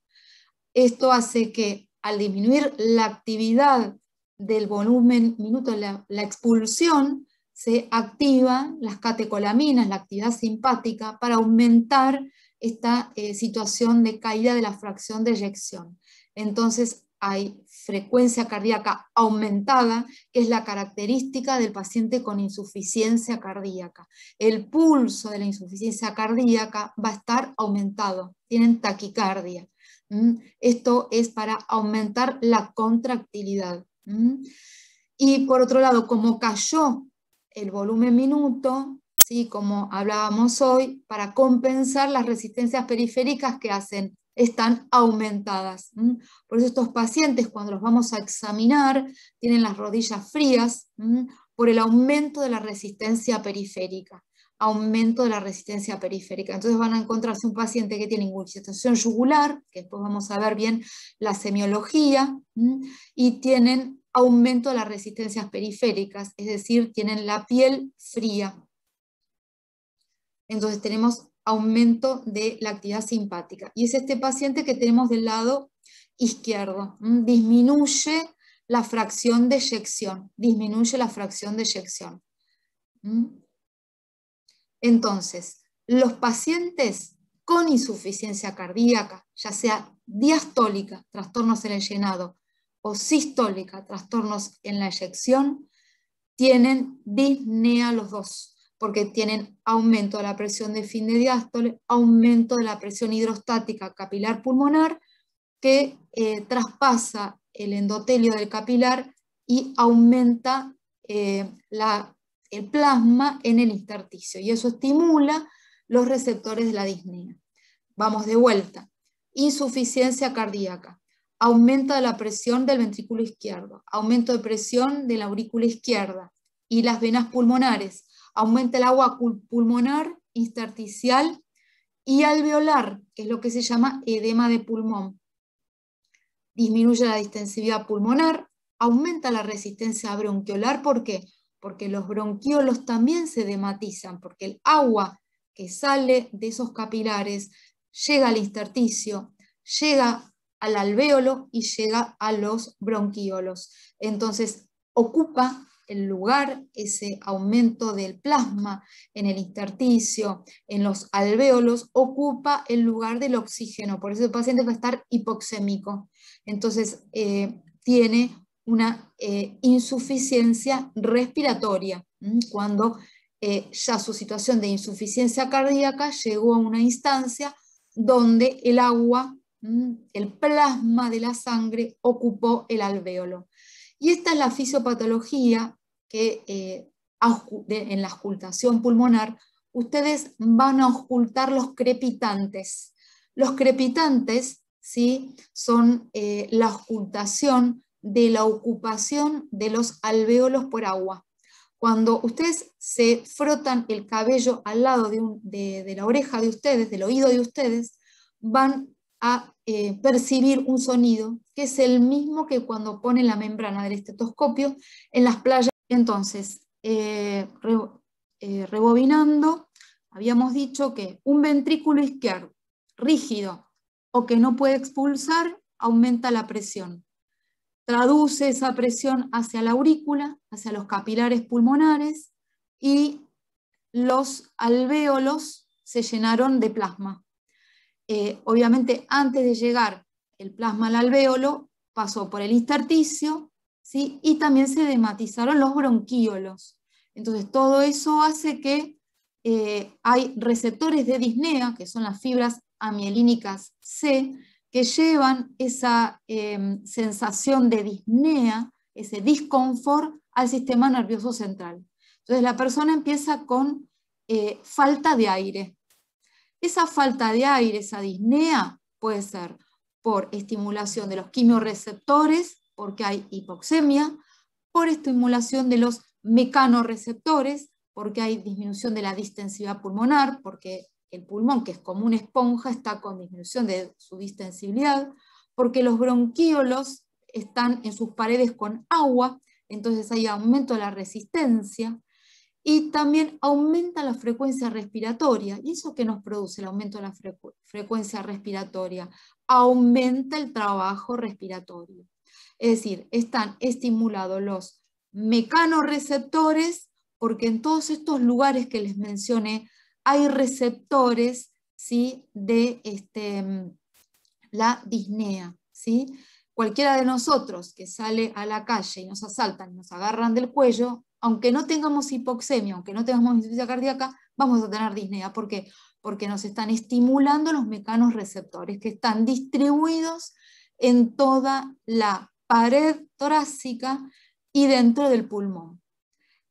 Esto hace que al disminuir la actividad del volumen minuto, la expulsión, se activan las catecolaminas, la actividad simpática, para aumentar esta eh, situación de caída de la fracción de eyección. Entonces hay frecuencia cardíaca aumentada, que es la característica del paciente con insuficiencia cardíaca. El pulso de la insuficiencia cardíaca va a estar aumentado, tienen taquicardia. Esto es para aumentar la contractilidad. Y por otro lado, como cayó el volumen minuto, ¿sí? como hablábamos hoy, para compensar las resistencias periféricas que hacen, están aumentadas. Por eso estos pacientes, cuando los vamos a examinar, tienen las rodillas frías por el aumento de la resistencia periférica aumento de la resistencia periférica. Entonces van a encontrarse un paciente que tiene ingurgitación jugular, que después vamos a ver bien la semiología, y tienen aumento de las resistencias periféricas, es decir, tienen la piel fría. Entonces tenemos aumento de la actividad simpática. Y es este paciente que tenemos del lado izquierdo. Disminuye la fracción de eyección. Disminuye la fracción de eyección. Entonces, los pacientes con insuficiencia cardíaca, ya sea diastólica, trastornos en el llenado, o sistólica, trastornos en la eyección, tienen disnea los dos, porque tienen aumento de la presión de fin de diástole, aumento de la presión hidrostática capilar pulmonar, que eh, traspasa el endotelio del capilar y aumenta eh, el plasma en el intersticio. Y eso estimula los receptores de la disnea. Vamos de vuelta. Insuficiencia cardíaca aumenta la presión del ventrículo izquierdo, aumento de presión de la aurícula izquierda y las venas pulmonares, aumenta el agua pulmonar, intersticial y alveolar, que es lo que se llama edema de pulmón. Disminuye la distensibilidad pulmonar, aumenta la resistencia bronquiolar, ¿por qué? Porque los bronquiolos también se dematizan, porque el agua que sale de esos capilares llega al intersticio, llega al alvéolo y llega a los bronquiolos. Entonces, ocupa el lugar, ese aumento del plasma en el intersticio, en los alvéolos, ocupa el lugar del oxígeno. Por eso el paciente va a estar hipoxémico. Entonces, eh, tiene una eh, insuficiencia respiratoria, cuando eh, ya su situación de insuficiencia cardíaca llegó a una instancia donde el agua Mm, el plasma de la sangre ocupó el alvéolo. Y esta es la fisiopatología que eh, en la auscultación pulmonar ustedes van a ocultar los crepitantes. Los crepitantes ¿sí? son eh, la auscultación de la ocupación de los alvéolos por agua. Cuando ustedes se frotan el cabello al lado de, de la oreja de ustedes, del oído de ustedes, van a eh, percibir un sonido que es el mismo que cuando pone la membrana del estetoscopio en las playas. Entonces, eh, eh, rebobinando, habíamos dicho que un ventrículo izquierdo rígido o que no puede expulsar aumenta la presión. Traduce esa presión hacia la aurícula, hacia los capilares pulmonares y los alvéolos se llenaron de plasma. Eh, obviamente antes de llegar el plasma al alvéolo, pasó por el intersticio, ¿sí? y también se dematizaron los bronquíolos. Entonces todo eso hace que eh, hay receptores de disnea, que son las fibras amielínicas C, que llevan esa em, sensación de disnea, ese disconfort al sistema nervioso central. Entonces la persona empieza con eh, falta de aire, esa falta de aire, esa disnea, puede ser por estimulación de los quimioreceptores, porque hay hipoxemia, por estimulación de los mecanorreceptores, porque hay disminución de la distensibilidad pulmonar, porque el pulmón, que es como una esponja, está con disminución de su distensibilidad, porque los bronquíolos están en sus paredes con agua, entonces hay aumento de la resistencia, y también aumenta la frecuencia respiratoria. ¿Y eso qué nos produce el aumento de la frecuencia respiratoria? Aumenta el trabajo respiratorio. Es decir, están estimulados los mecanorreceptores, porque en todos estos lugares que les mencioné hay receptores ¿sí? de este, la disnea. ¿sí? Cualquiera de nosotros que sale a la calle y nos asaltan, nos agarran del cuello, aunque no tengamos hipoxemia, aunque no tengamos insuficiencia cardíaca, vamos a tener disnea. ¿Por qué? Porque nos están estimulando los mecanos receptores que están distribuidos en toda la pared torácica y dentro del pulmón.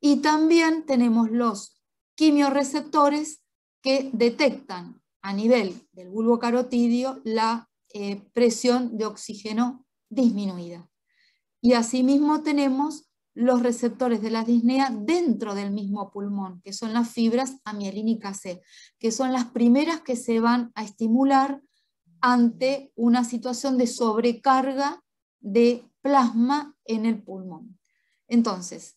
Y también tenemos los quimioreceptores que detectan a nivel del bulbo carotidio la eh, presión de oxígeno disminuida. Y asimismo tenemos los receptores de la disnea dentro del mismo pulmón, que son las fibras amielínica C, que son las primeras que se van a estimular ante una situación de sobrecarga de plasma en el pulmón. Entonces,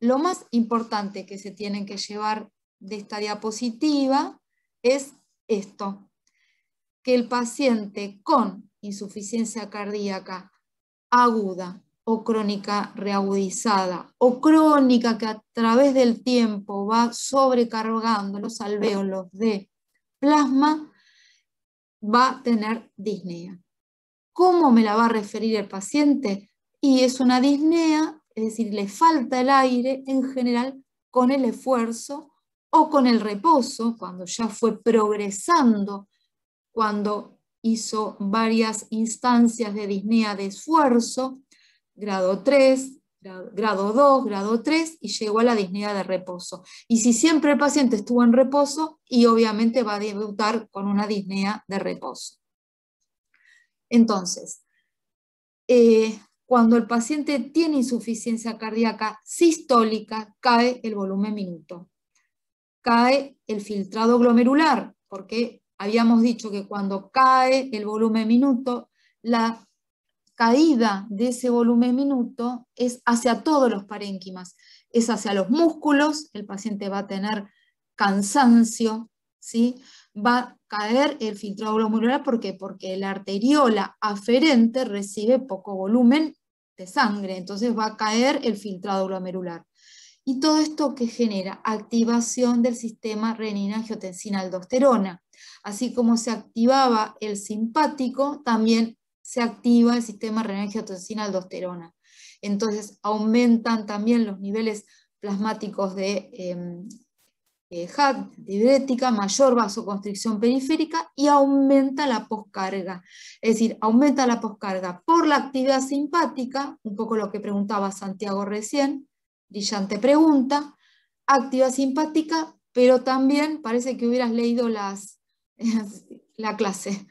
lo más importante que se tienen que llevar de esta diapositiva es esto, que el paciente con insuficiencia cardíaca aguda o crónica reagudizada, o crónica que a través del tiempo va sobrecargando los alvéolos de plasma, va a tener disnea. ¿Cómo me la va a referir el paciente? Y es una disnea, es decir, le falta el aire en general con el esfuerzo o con el reposo, cuando ya fue progresando, cuando hizo varias instancias de disnea de esfuerzo, grado 3, grado 2, grado 3 y llegó a la disnea de reposo. Y si siempre el paciente estuvo en reposo, y obviamente va a debutar con una disnea de reposo. Entonces, eh, cuando el paciente tiene insuficiencia cardíaca sistólica, cae el volumen minuto, cae el filtrado glomerular, porque habíamos dicho que cuando cae el volumen minuto, la caída de ese volumen minuto es hacia todos los parénquimas, es hacia los músculos, el paciente va a tener cansancio, ¿sí? va a caer el filtrado glomerular, ¿por qué? Porque la arteriola aferente recibe poco volumen de sangre, entonces va a caer el filtrado glomerular. Y todo esto que genera activación del sistema renina-angiotensina-aldosterona. Así como se activaba el simpático, también se activa el sistema renina-angiotensina aldosterona. Entonces aumentan también los niveles plasmáticos de em, eh, diurética, mayor vasoconstricción periférica y aumenta la poscarga. Es decir, aumenta la poscarga por la actividad simpática, un poco lo que preguntaba Santiago recién, brillante pregunta, actividad simpática, pero también parece que hubieras leído las, la clase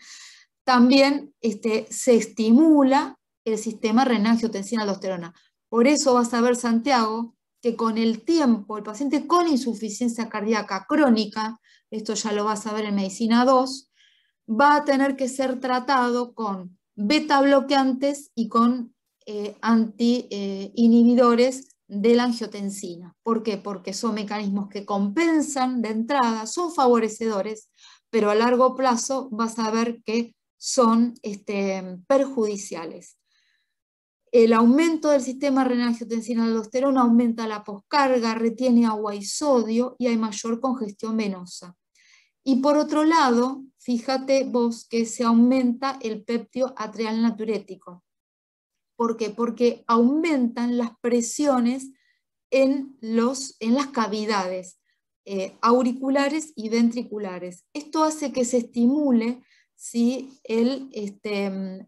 también este, se estimula el sistema renangiotensina angiotensina aldosterona Por eso vas a ver, Santiago, que con el tiempo, el paciente con insuficiencia cardíaca crónica, esto ya lo vas a ver en medicina 2, va a tener que ser tratado con beta bloqueantes y con eh, anti-inhibidores eh, de la angiotensina. ¿Por qué? Porque son mecanismos que compensan de entrada, son favorecedores, pero a largo plazo vas a ver que son este, perjudiciales. El aumento del sistema renal angiotensina aumenta la poscarga, retiene agua y sodio y hay mayor congestión venosa. Y por otro lado, fíjate vos que se aumenta el péptido atrial naturético. ¿Por qué? Porque aumentan las presiones en, las cavidades eh, auriculares y ventriculares. Esto hace que se estimule el este, mm,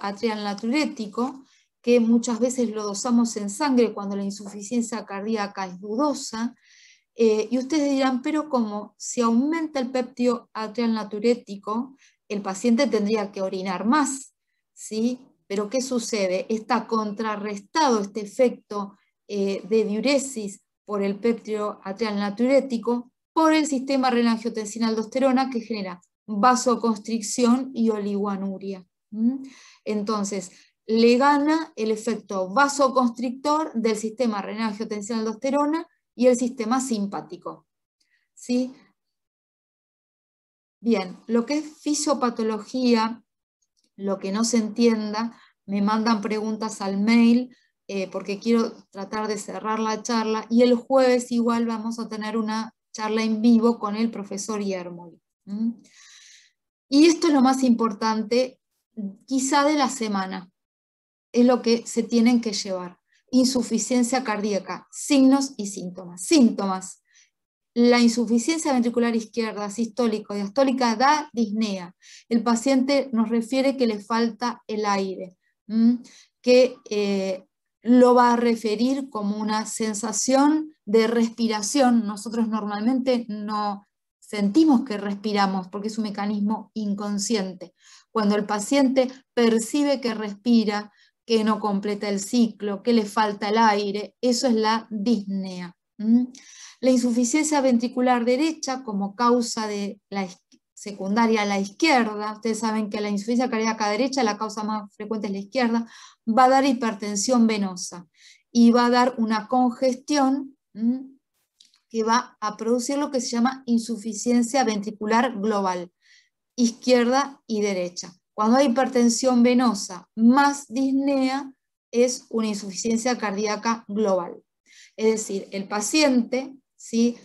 atrial naturético, que muchas veces lo dosamos en sangre cuando la insuficiencia cardíaca es dudosa. Eh, y ustedes dirán, pero como si aumenta el peptio atrial naturético, el paciente tendría que orinar más, Pero ¿qué sucede? Está contrarrestado este efecto eh, de diuresis por el peptio atrial naturético por el sistema aldosterona que genera vasoconstricción y oliguanuria. Entonces, le gana el efecto vasoconstrictor del sistema renal geotensional aldosterona y el sistema simpático. ¿Sí? Bien, lo que es fisiopatología, lo que no se entienda, me mandan preguntas al mail eh, porque quiero tratar de cerrar la charla y el jueves igual vamos a tener una charla en vivo con el profesor Yermol. Y esto es lo más importante, quizá de la semana, es lo que se tienen que llevar. Insuficiencia cardíaca, signos y síntomas. Síntomas. La insuficiencia ventricular izquierda, sistólica o diastólica, da disnea. El paciente nos refiere que le falta el aire, que eh, lo va a referir como una sensación de respiración. Nosotros normalmente no, sentimos que respiramos, porque es un mecanismo inconsciente. Cuando el paciente percibe que respira, que no completa el ciclo, que le falta el aire, eso es la disnea. La insuficiencia ventricular derecha como causa de la secundaria a la izquierda, ustedes saben que la insuficiencia cardíaca derecha, la causa más frecuente es la izquierda, va a dar hipertensión venosa y va a dar una congestión que va a producir lo que se llama insuficiencia ventricular global, izquierda y derecha. Cuando hay hipertensión venosa más disnea, es una insuficiencia cardíaca global. Es decir, el paciente, ¿sí?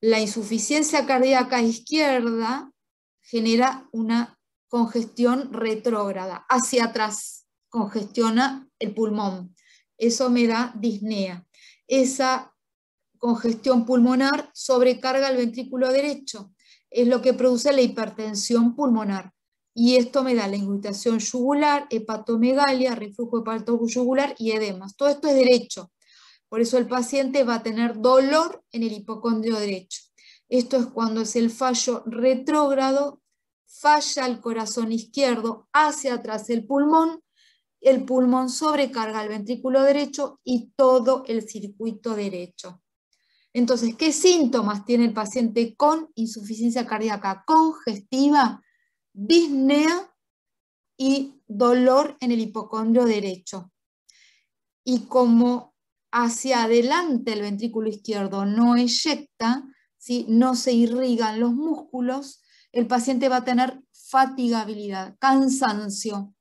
la insuficiencia cardíaca izquierda genera una congestión retrógrada, hacia atrás, congestiona el pulmón. Eso me da disnea. Esa congestión pulmonar, sobrecarga el ventrículo derecho. Es lo que produce la hipertensión pulmonar. Y esto me da la ingurgitación yugular, hepatomegalia, reflujo hepatoyugular y edemas. Todo esto es derecho. Por eso el paciente va a tener dolor en el hipocondrio derecho. Esto es cuando es el fallo retrógrado, falla el corazón izquierdo hacia atrás el pulmón, el pulmón sobrecarga el ventrículo derecho y todo el circuito derecho. Entonces, ¿qué síntomas tiene el paciente con insuficiencia cardíaca congestiva, disnea y dolor en el hipocondrio derecho? Y como hacia adelante el ventrículo izquierdo no eyecta, si no se irrigan los músculos, el paciente va a tener fatigabilidad, cansancio,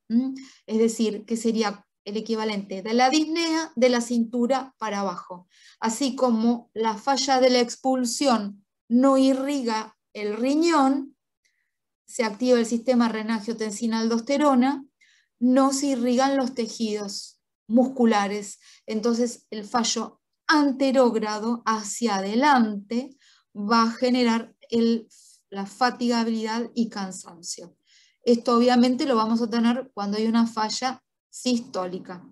es decir, que sería el equivalente de la disnea de la cintura para abajo, así como la falla de la expulsión no irriga el riñón, se activa el sistema renagio aldosterona no se irrigan los tejidos musculares, entonces el fallo anterógrado hacia adelante va a generar la fatigabilidad y cansancio. Esto obviamente lo vamos a tener cuando hay una falla sistólica.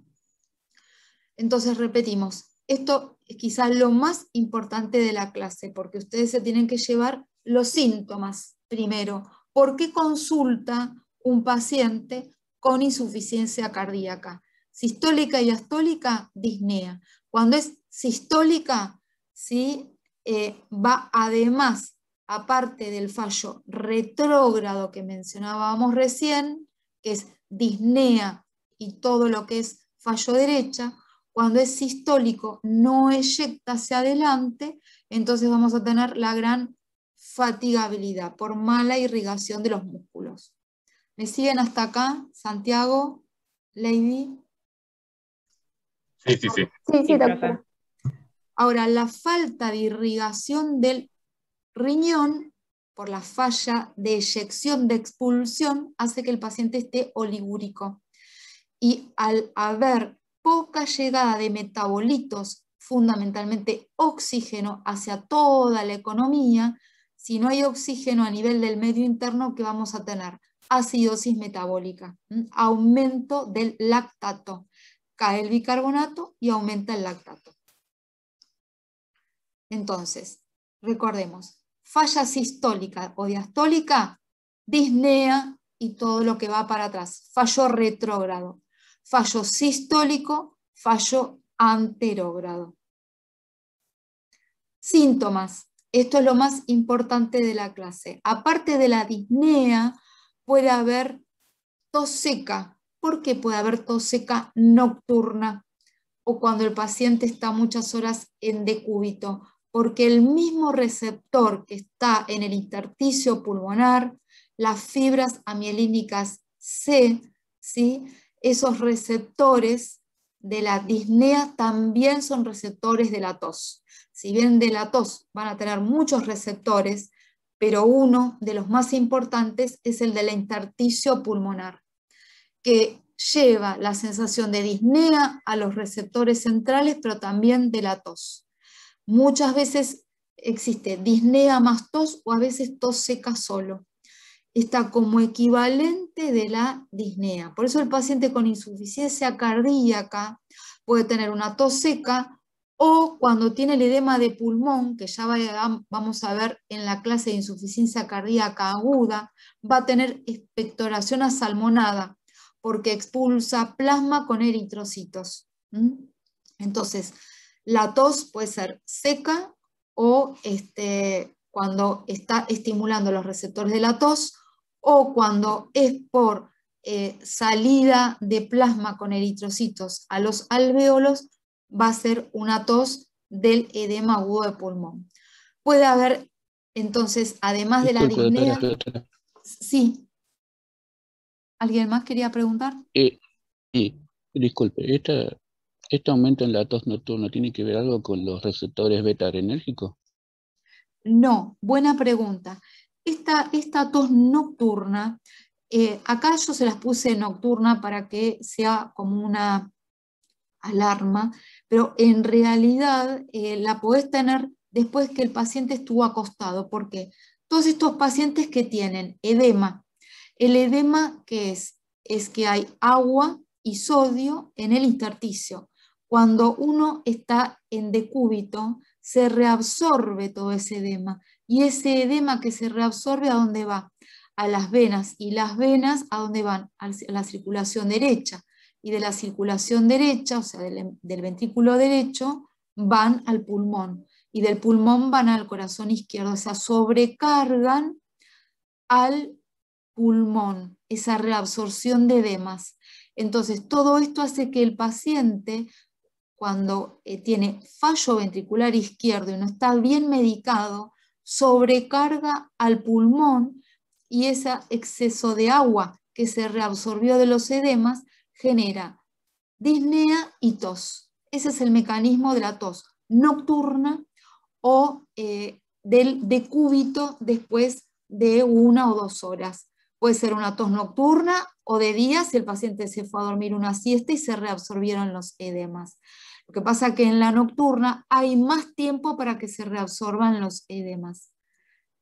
Entonces, repetimos, esto es quizás lo más importante de la clase, porque ustedes se tienen que llevar los síntomas primero. ¿Por qué consulta un paciente con insuficiencia cardíaca? Sistólica y astólica, disnea. Cuando es sistólica, ¿sí? Eh, va además, aparte del fallo retrógrado que mencionábamos recién, que es disnea y todo lo que es fallo derecha, cuando es sistólico no eyecta hacia adelante, entonces vamos a tener la gran fatigabilidad por mala irrigación de los músculos. ¿Me siguen hasta acá, Santiago, Lady? Sí, sí, sí. Sí, sí, Ahora, la falta de irrigación del riñón por la falla de eyección de expulsión hace que el paciente esté oligúrico y al haber poca llegada de metabolitos, fundamentalmente oxígeno, hacia toda la economía, si no hay oxígeno a nivel del medio interno, ¿qué vamos a tener? Acidosis metabólica, aumento del lactato. Cae el bicarbonato y aumenta el lactato. Entonces, recordemos, falla sistólica o diastólica, disnea y todo lo que va para atrás, fallo retrógrado fallo sistólico, fallo anterógrado. Síntomas. Esto es lo más importante de la clase. Aparte de la disnea, puede haber tos seca. ¿Por qué puede haber tos seca nocturna? O cuando el paciente está muchas horas en decúbito. Porque el mismo receptor que está en el intersticio pulmonar, las fibras amielínicas C, ¿sí? esos receptores de la disnea también son receptores de la tos. Si bien de la tos van a tener muchos receptores, pero uno de los más importantes es el del intersticio pulmonar, que lleva la sensación de disnea a los receptores centrales, pero también de la tos. Muchas veces existe disnea más tos o a veces tos seca solo está como equivalente de la disnea. Por eso el paciente con insuficiencia cardíaca puede tener una tos seca o cuando tiene el edema de pulmón, que ya vamos a ver en la clase de insuficiencia cardíaca aguda, va a tener expectoración asalmonada porque expulsa plasma con eritrocitos. Entonces, la tos puede ser seca o este, cuando está estimulando los receptores de la tos o cuando es por eh, salida de plasma con eritrocitos a los alvéolos, va a ser una tos del edema agudo de pulmón. Puede haber, entonces, además de la disnea... Sí. ¿Alguien más quería preguntar? Eh, sí, disculpe, ¿este aumento en la tos nocturna tiene que ver algo con los receptores beta-adrenérgicos? No, buena pregunta. Esta, tos nocturna, eh, acá yo se las puse nocturna para que sea como una alarma, pero en realidad eh, la podés tener después que el paciente estuvo acostado, porque todos estos pacientes que tienen edema, el edema que es, es que hay agua y sodio en el intersticio. Cuando uno está en decúbito, se reabsorbe todo ese edema. Y ese edema que se reabsorbe, ¿a dónde va? A las venas. ¿Y las venas a dónde van? A la circulación derecha. Y de la circulación derecha, o sea, em-, del, ventrículo derecho, van al pulmón. Y del pulmón van al corazón izquierdo. O sea, sobrecargan al pulmón, esa reabsorción de edemas. Entonces, todo esto hace que el paciente, cuando eh, tiene fallo ventricular izquierdo y no está bien medicado, sobrecarga al pulmón y ese exceso de agua que se reabsorbió de los edemas genera disnea y tos. Ese es el mecanismo de la tos nocturna o eh, del decúbito después de una o dos horas. Puede ser una tos nocturna o de día si el paciente se fue a dormir una siesta y se reabsorbieron los edemas. Lo que pasa es que en la nocturna hay más tiempo para que se reabsorban los edemas.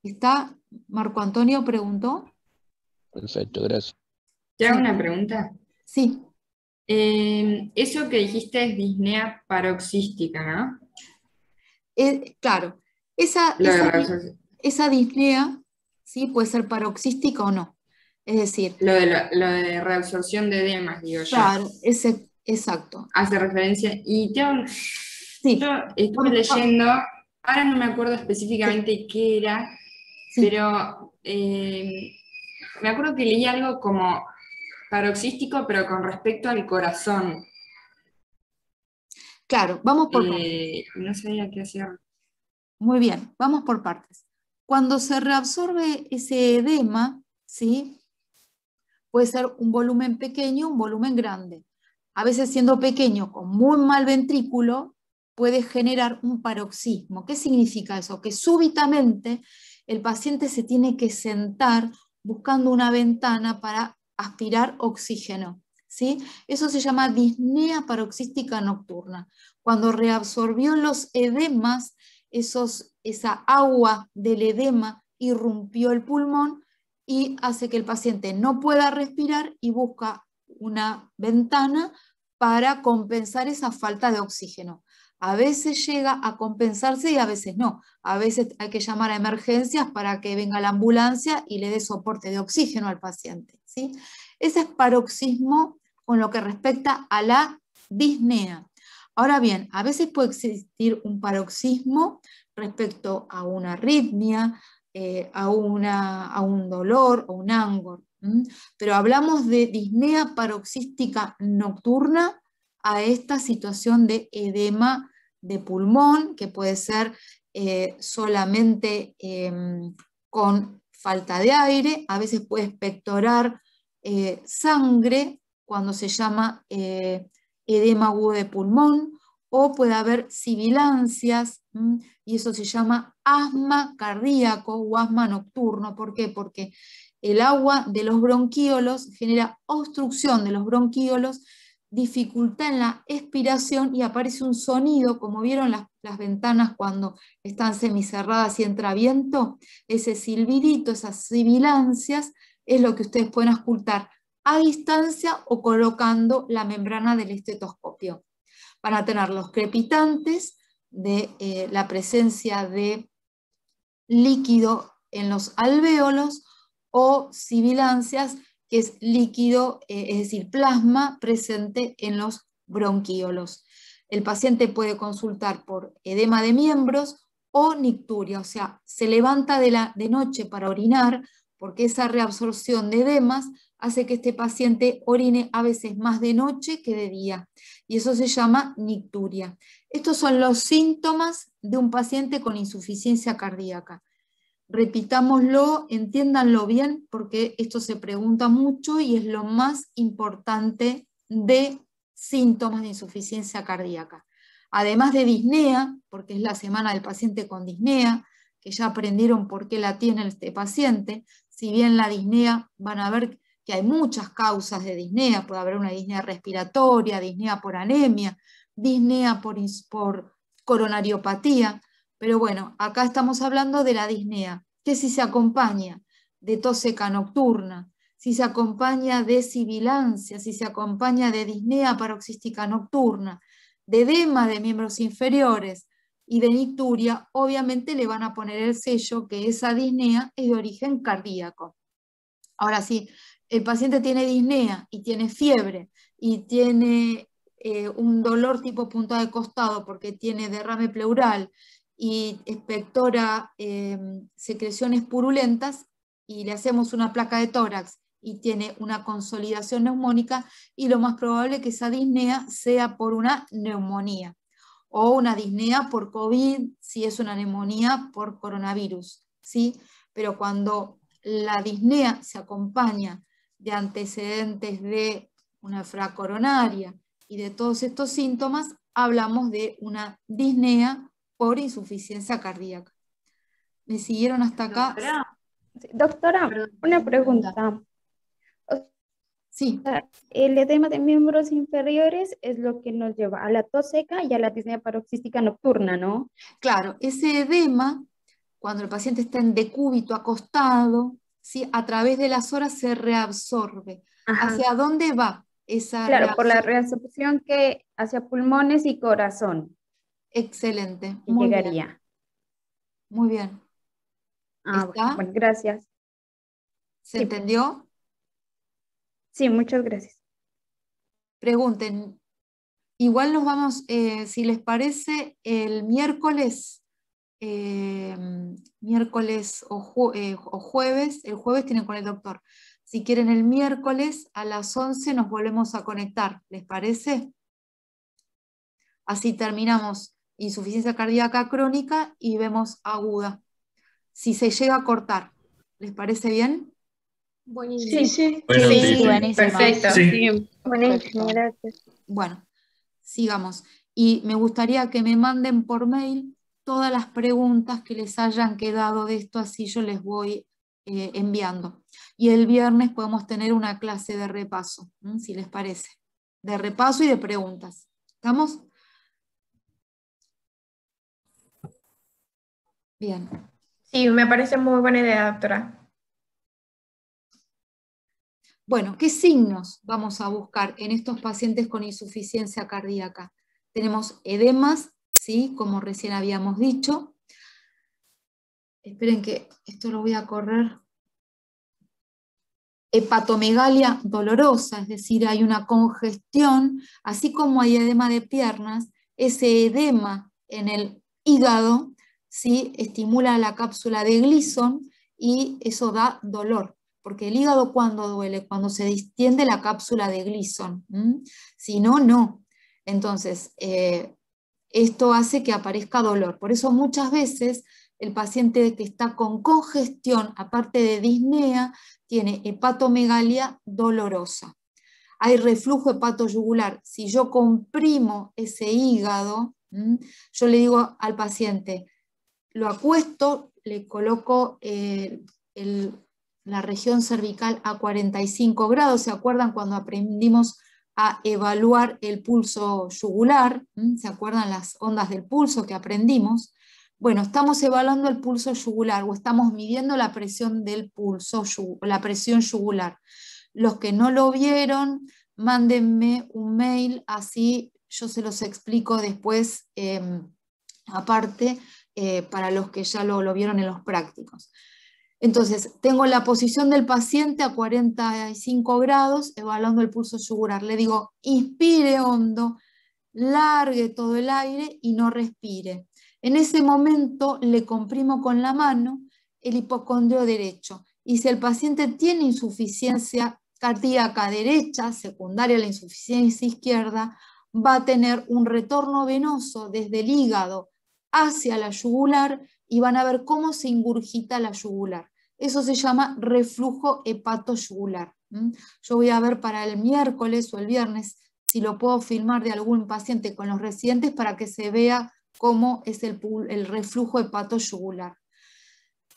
¿Está? Marco Antonio preguntó. Perfecto, gracias. ¿Te hago una pregunta? Sí. Em, eso que dijiste es disnea paroxística, ¿no? Eh, claro. Esa, esa, disnea ¿sí? puede ser paroxística o no. Es decir... Lo de, reabsorción de edemas, digo yo. Claro, Exacto. Hace referencia. Y yo, sí. estuve leyendo, ahora no me acuerdo específicamente qué era, pero em, me acuerdo que leí algo como paroxístico, pero con respecto al corazón. Claro, vamos por eh, partes. No sabía qué hacer. Muy bien, vamos por partes. Cuando se reabsorbe ese edema, ¿sí? puede ser un volumen pequeño, un volumen grande a veces siendo pequeño, con muy mal ventrículo, puede generar un paroxismo. ¿Qué significa eso? Que súbitamente el paciente se tiene que sentar buscando una ventana para aspirar oxígeno. ¿sí? Eso se llama disnea paroxística nocturna. Cuando reabsorbió los edemas, esa agua del edema irrumpió el pulmón y hace que el paciente no pueda respirar y busca una ventana para compensar esa falta de oxígeno. A veces llega a compensarse y a veces no. A veces hay que llamar a emergencias para que venga la ambulancia y le dé soporte de oxígeno al paciente. ¿sí? Ese es paroxismo con lo que respecta a la disnea. Ahora bien, a veces puede existir un paroxismo respecto a una arritmia, eh, a, una, a un dolor o un ángulo. Pero hablamos de disnea paroxística nocturna a esta situación de edema de pulmón, que puede ser eh, solamente em, con falta de aire, a veces puede espectorar eh, sangre cuando se llama eh, edema agudo de pulmón, o puede haber sibilancias, y eso se llama asma cardíaco o asma nocturno. ¿Por qué? Porque el agua de los bronquíolos genera obstrucción de los bronquíolos, dificultad en la expiración y aparece un sonido, como vieron las, ventanas cuando están semicerradas y entra viento, ese silbidito, esas sibilancias, es lo que ustedes pueden ocultar a distancia o colocando la membrana del estetoscopio. Van a tener los crepitantes de eh, la presencia de líquido en los alvéolos, o sibilancias, que es líquido, eh, es decir, plasma presente en los bronquiolos. El paciente puede consultar por edema de miembros o nicturia, o sea, se levanta de, la, de noche para orinar porque esa reabsorción de edemas hace que este paciente orine a veces más de noche que de día. Y eso se llama nicturia. Estos son los síntomas de un paciente con insuficiencia cardíaca repitámoslo, entiéndanlo bien, porque esto se pregunta mucho y es lo más importante de síntomas de insuficiencia cardíaca. Además de disnea, porque es la semana del paciente con disnea, que ya aprendieron por qué la tiene este paciente, si bien la disnea van a ver que hay muchas causas de disnea, puede haber una disnea respiratoria, disnea por anemia, disnea por, por coronariopatía, pero bueno, acá estamos hablando de la disnea, que si se acompaña de tos seca nocturna, si se acompaña de sibilancia, si se acompaña de disnea paroxística nocturna, de edema de miembros inferiores y de nicturia, obviamente le van a poner el sello que esa disnea es de origen cardíaco. Ahora, si el paciente tiene disnea y tiene fiebre y tiene eh, un dolor tipo punta de costado porque tiene derrame pleural y expectora eh, secreciones purulentas y le hacemos una placa de tórax y tiene una consolidación neumónica y lo más probable que esa disnea sea por una neumonía o una disnea por COVID si es una neumonía por coronavirus, ¿sí? Pero cuando la disnea se acompaña de antecedentes de una fracoronaria y de todos estos síntomas, hablamos de una disnea insuficiencia cardíaca. Me siguieron hasta acá. Doctora, una pregunta. Sí. El edema de miembros inferiores es lo que nos lleva a la tos seca y a la disnea paroxística nocturna, ¿no? Claro, ese edema, cuando el paciente está en decúbito, acostado, ¿sí? a través de las horas se reabsorbe. ¿Hacia dónde va esa Claro, por la reabsorción que hacia pulmones y corazón. Excelente. Muy llegaría. Muy bien. Ah, bueno, gracias. ¿Se entendió? Sí, muchas gracias. Pregunten. Igual nos vamos, eh, si les parece, el miércoles, eh, miércoles eh, o, jueves, el jueves tienen con el doctor. Si quieren el miércoles a las 11 nos volvemos a conectar, ¿les parece? Así terminamos insuficiencia cardíaca crónica y vemos aguda. Si se llega a cortar, ¿les parece bien? Buenísimo. Sí, sí. Bueno, Perfecto. Buenísimo, gracias. Bueno, sigamos. Y me gustaría que me manden por mail todas las preguntas que les hayan quedado de esto, así yo les voy eh, enviando. Y el viernes podemos tener una clase de repaso, si les parece. De repaso y de preguntas. ¿Estamos? Sí, me parece muy buena idea, doctora. Bueno, ¿qué signos vamos a buscar en estos pacientes con insuficiencia cardíaca? Tenemos edemas, ¿sí? como recién habíamos dicho. Esperen que esto lo voy a correr. Hepatomegalia dolorosa, es decir, hay una congestión, así como hay edema de piernas, ese edema en el hígado si estimula la cápsula de Glisson y eso da dolor, porque el hígado cuando duele, cuando se distiende la cápsula de Glisson si no, no. Entonces, eh, esto hace que aparezca dolor. Por eso muchas veces el paciente que está con congestión, aparte de disnea, tiene hepatomegalia dolorosa. Hay reflujo hepatoyugular. Si yo comprimo ese hígado, yo le digo al paciente, lo acuesto, le coloco eh, la región cervical a 45 grados. ¿Se acuerdan cuando aprendimos a evaluar el pulso yugular? ¿Mm? ¿Se acuerdan las ondas del pulso que aprendimos? Bueno, estamos evaluando el pulso yugular o estamos midiendo la presión del pulso, la presión yugular. Los que no lo vieron, mándenme un mail, así yo se los explico después em, aparte, eh, para los que ya lo, vieron en los prácticos. Entonces, tengo la posición del paciente a 45 grados, evaluando el pulso yugular. Le digo, inspire hondo, largue todo el aire y no respire. En ese momento le comprimo con la mano el hipocondrio derecho. Y si el paciente tiene insuficiencia cardíaca derecha, secundaria a la insuficiencia izquierda, va a tener un retorno venoso desde el hígado hacia la yugular y van a ver cómo se ingurgita la yugular. Eso se llama reflujo hepatoyugular. Yo voy a ver para el miércoles o el viernes si lo puedo filmar de algún paciente con los residentes para que se vea cómo es el, el reflujo yugular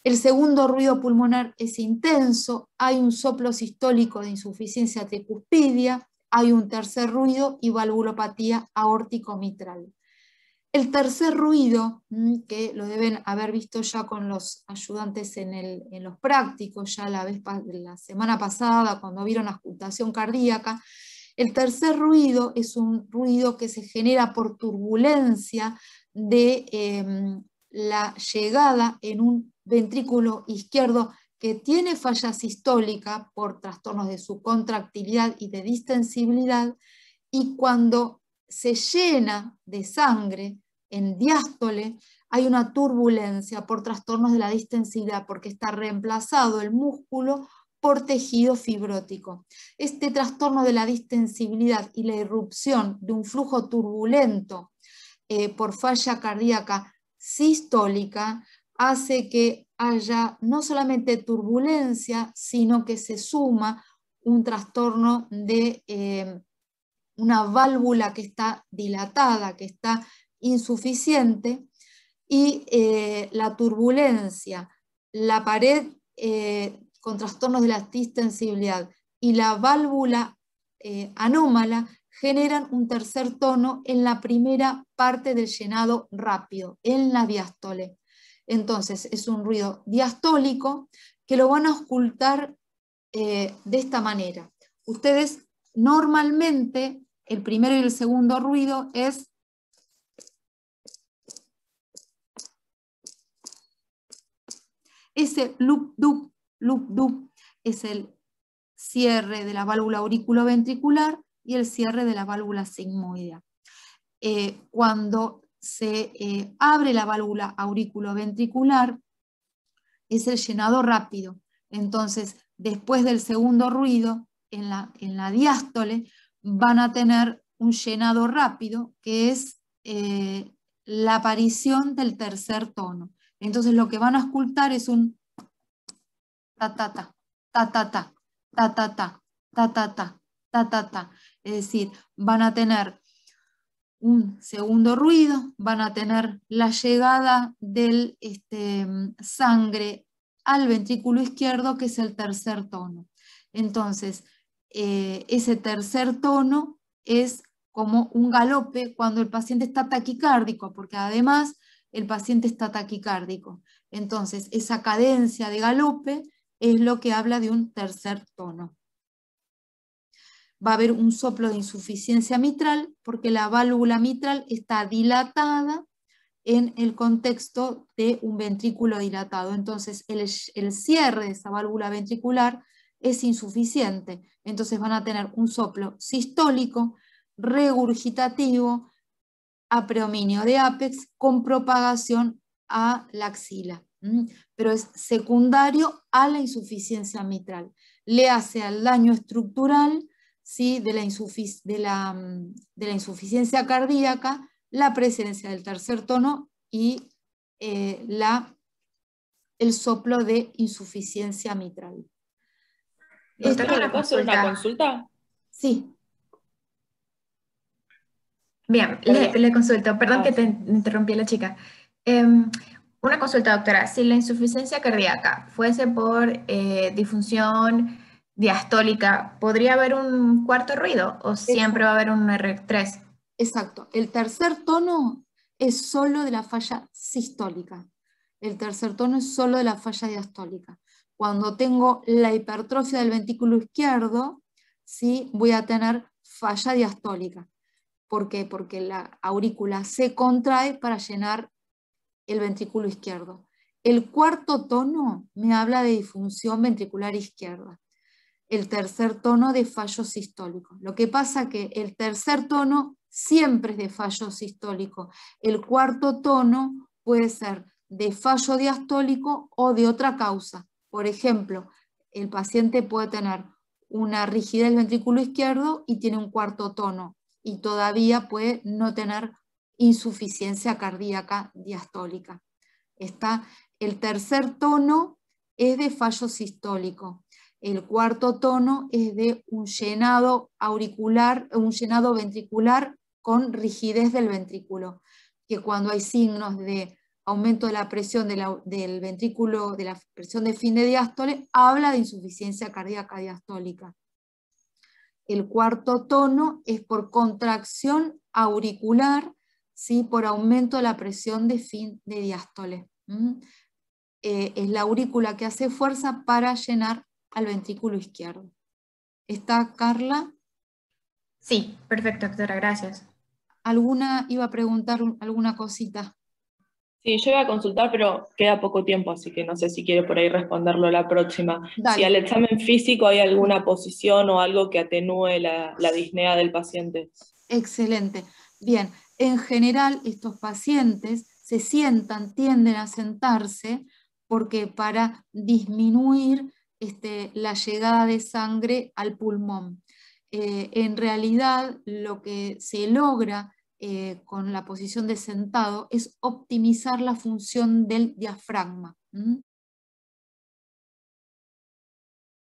El segundo ruido pulmonar es intenso, hay un soplo sistólico de insuficiencia tricuspidia, hay un tercer ruido y valvulopatía aórtico-mitral. El tercer ruido, mm, que lo deben haber visto ya con los ayudantes en, los prácticos, ya la, vez, la semana pasada cuando vieron auscultación cardíaca, el tercer ruido es un ruido que se genera por turbulencia de em, la llegada en un ventrículo izquierdo que tiene falla sistólica por trastornos de su contractilidad y de distensibilidad, y cuando se llena de sangre, en diástole, hay una turbulencia por trastornos de la distensibilidad porque está reemplazado el músculo por tejido fibrótico. Este trastorno de la distensibilidad y la irrupción de un flujo turbulento eh, por falla cardíaca sistólica hace que haya no solamente turbulencia, sino que se suma un trastorno de eh, una válvula que está dilatada, que está insuficiente y eh, la turbulencia, la pared eh, con trastornos de la distensibilidad y la válvula eh, anómala generan un tercer tono en la primera parte del llenado rápido, en la diástole. Entonces es un ruido diastólico que lo van a ocultar de esta manera. Ustedes normalmente el primero y el segundo ruido es Ese loop dup, loop dup es el cierre de la válvula auriculoventricular y el cierre de la válvula sigmoidea. Eh, cuando se eh, abre la válvula auriculoventricular es el llenado rápido. Entonces, después del segundo ruido, en la, en la diástole, van a tener un llenado rápido, que es eh, la aparición del tercer tono. Entonces lo que van a escultar es un ta ta ta, ta ta ta, ta ta ta, ta ta ta, ta ta ta. Es decir, van a tener un segundo ruido, van a tener la llegada del sangre al ventrículo izquierdo, que es el tercer tono. Entonces, ese tercer tono es como un galope cuando el paciente está taquicárdico, porque además el paciente está taquicárdico. Entonces, esa cadencia de galope es lo que habla de un tercer tono. Va a haber un soplo de insuficiencia mitral porque la válvula mitral está dilatada en el contexto de un ventrículo dilatado. Entonces, el, cierre de esa válvula ventricular es insuficiente. Entonces van a tener un soplo sistólico, regurgitativo, a preominio de apex con propagación a la axila, pero es secundario a la insuficiencia mitral. Le hace al daño estructural ¿sí? de, la mm, de, la, insuficiencia cardíaca la presencia del tercer tono y eh, la, el soplo de insuficiencia mitral. ¿Está con la ¿Consulta? Sí. Bien, le, consulto, perdón que ah. te interrumpí la chica. Em, una consulta, doctora, si la insuficiencia cardíaca fuese por eh, diastólica, ¿podría haber un cuarto ruido o siempre va a haber un R3? Exacto, el tercer tono es solo de la falla sistólica, el tercer tono es solo de la falla diastólica. Cuando tengo la hipertrofia del ventículo izquierdo, sí, voy a tener falla diastólica ¿Por qué? Porque la aurícula se contrae para llenar el ventrículo izquierdo. El cuarto tono me habla de disfunción ventricular izquierda. El tercer tono de fallo sistólico. Lo que pasa que el tercer tono siempre es de fallo sistólico. El cuarto tono puede ser de fallo diastólico o de otra causa. Por ejemplo, el paciente puede tener una rigidez del ventrículo izquierdo y tiene un cuarto tono y todavía puede no tener insuficiencia cardíaca diastólica. Está, el tercer tono es de fallo sistólico. El cuarto tono es de un llenado auricular, un llenado ventricular con rigidez del ventrículo, que cuando hay signos de aumento de la presión del ventrículo, de la presión de fin de diástole, habla de insuficiencia cardíaca diastólica. El cuarto tono es por contracción auricular, ¿sí? por aumento de la presión de fin de diástole. Eh, es la aurícula que hace fuerza para llenar al ventrículo izquierdo. ¿Está Carla? Sí, perfecto, doctora, gracias. ¿Alguna iba a preguntar alguna cosita? Sí, yo iba a consultar, pero queda poco tiempo, así que no sé si quiere por ahí responderlo la próxima. Si al examen físico hay alguna posición o algo que atenúe la, disnea del paciente. Excelente. Bien, en general estos pacientes se sientan, tienden a sentarse, porque para disminuir este, la llegada de sangre al pulmón. Eh, en realidad lo que se logra eh, con la posición de sentado es optimizar la función del diafragma.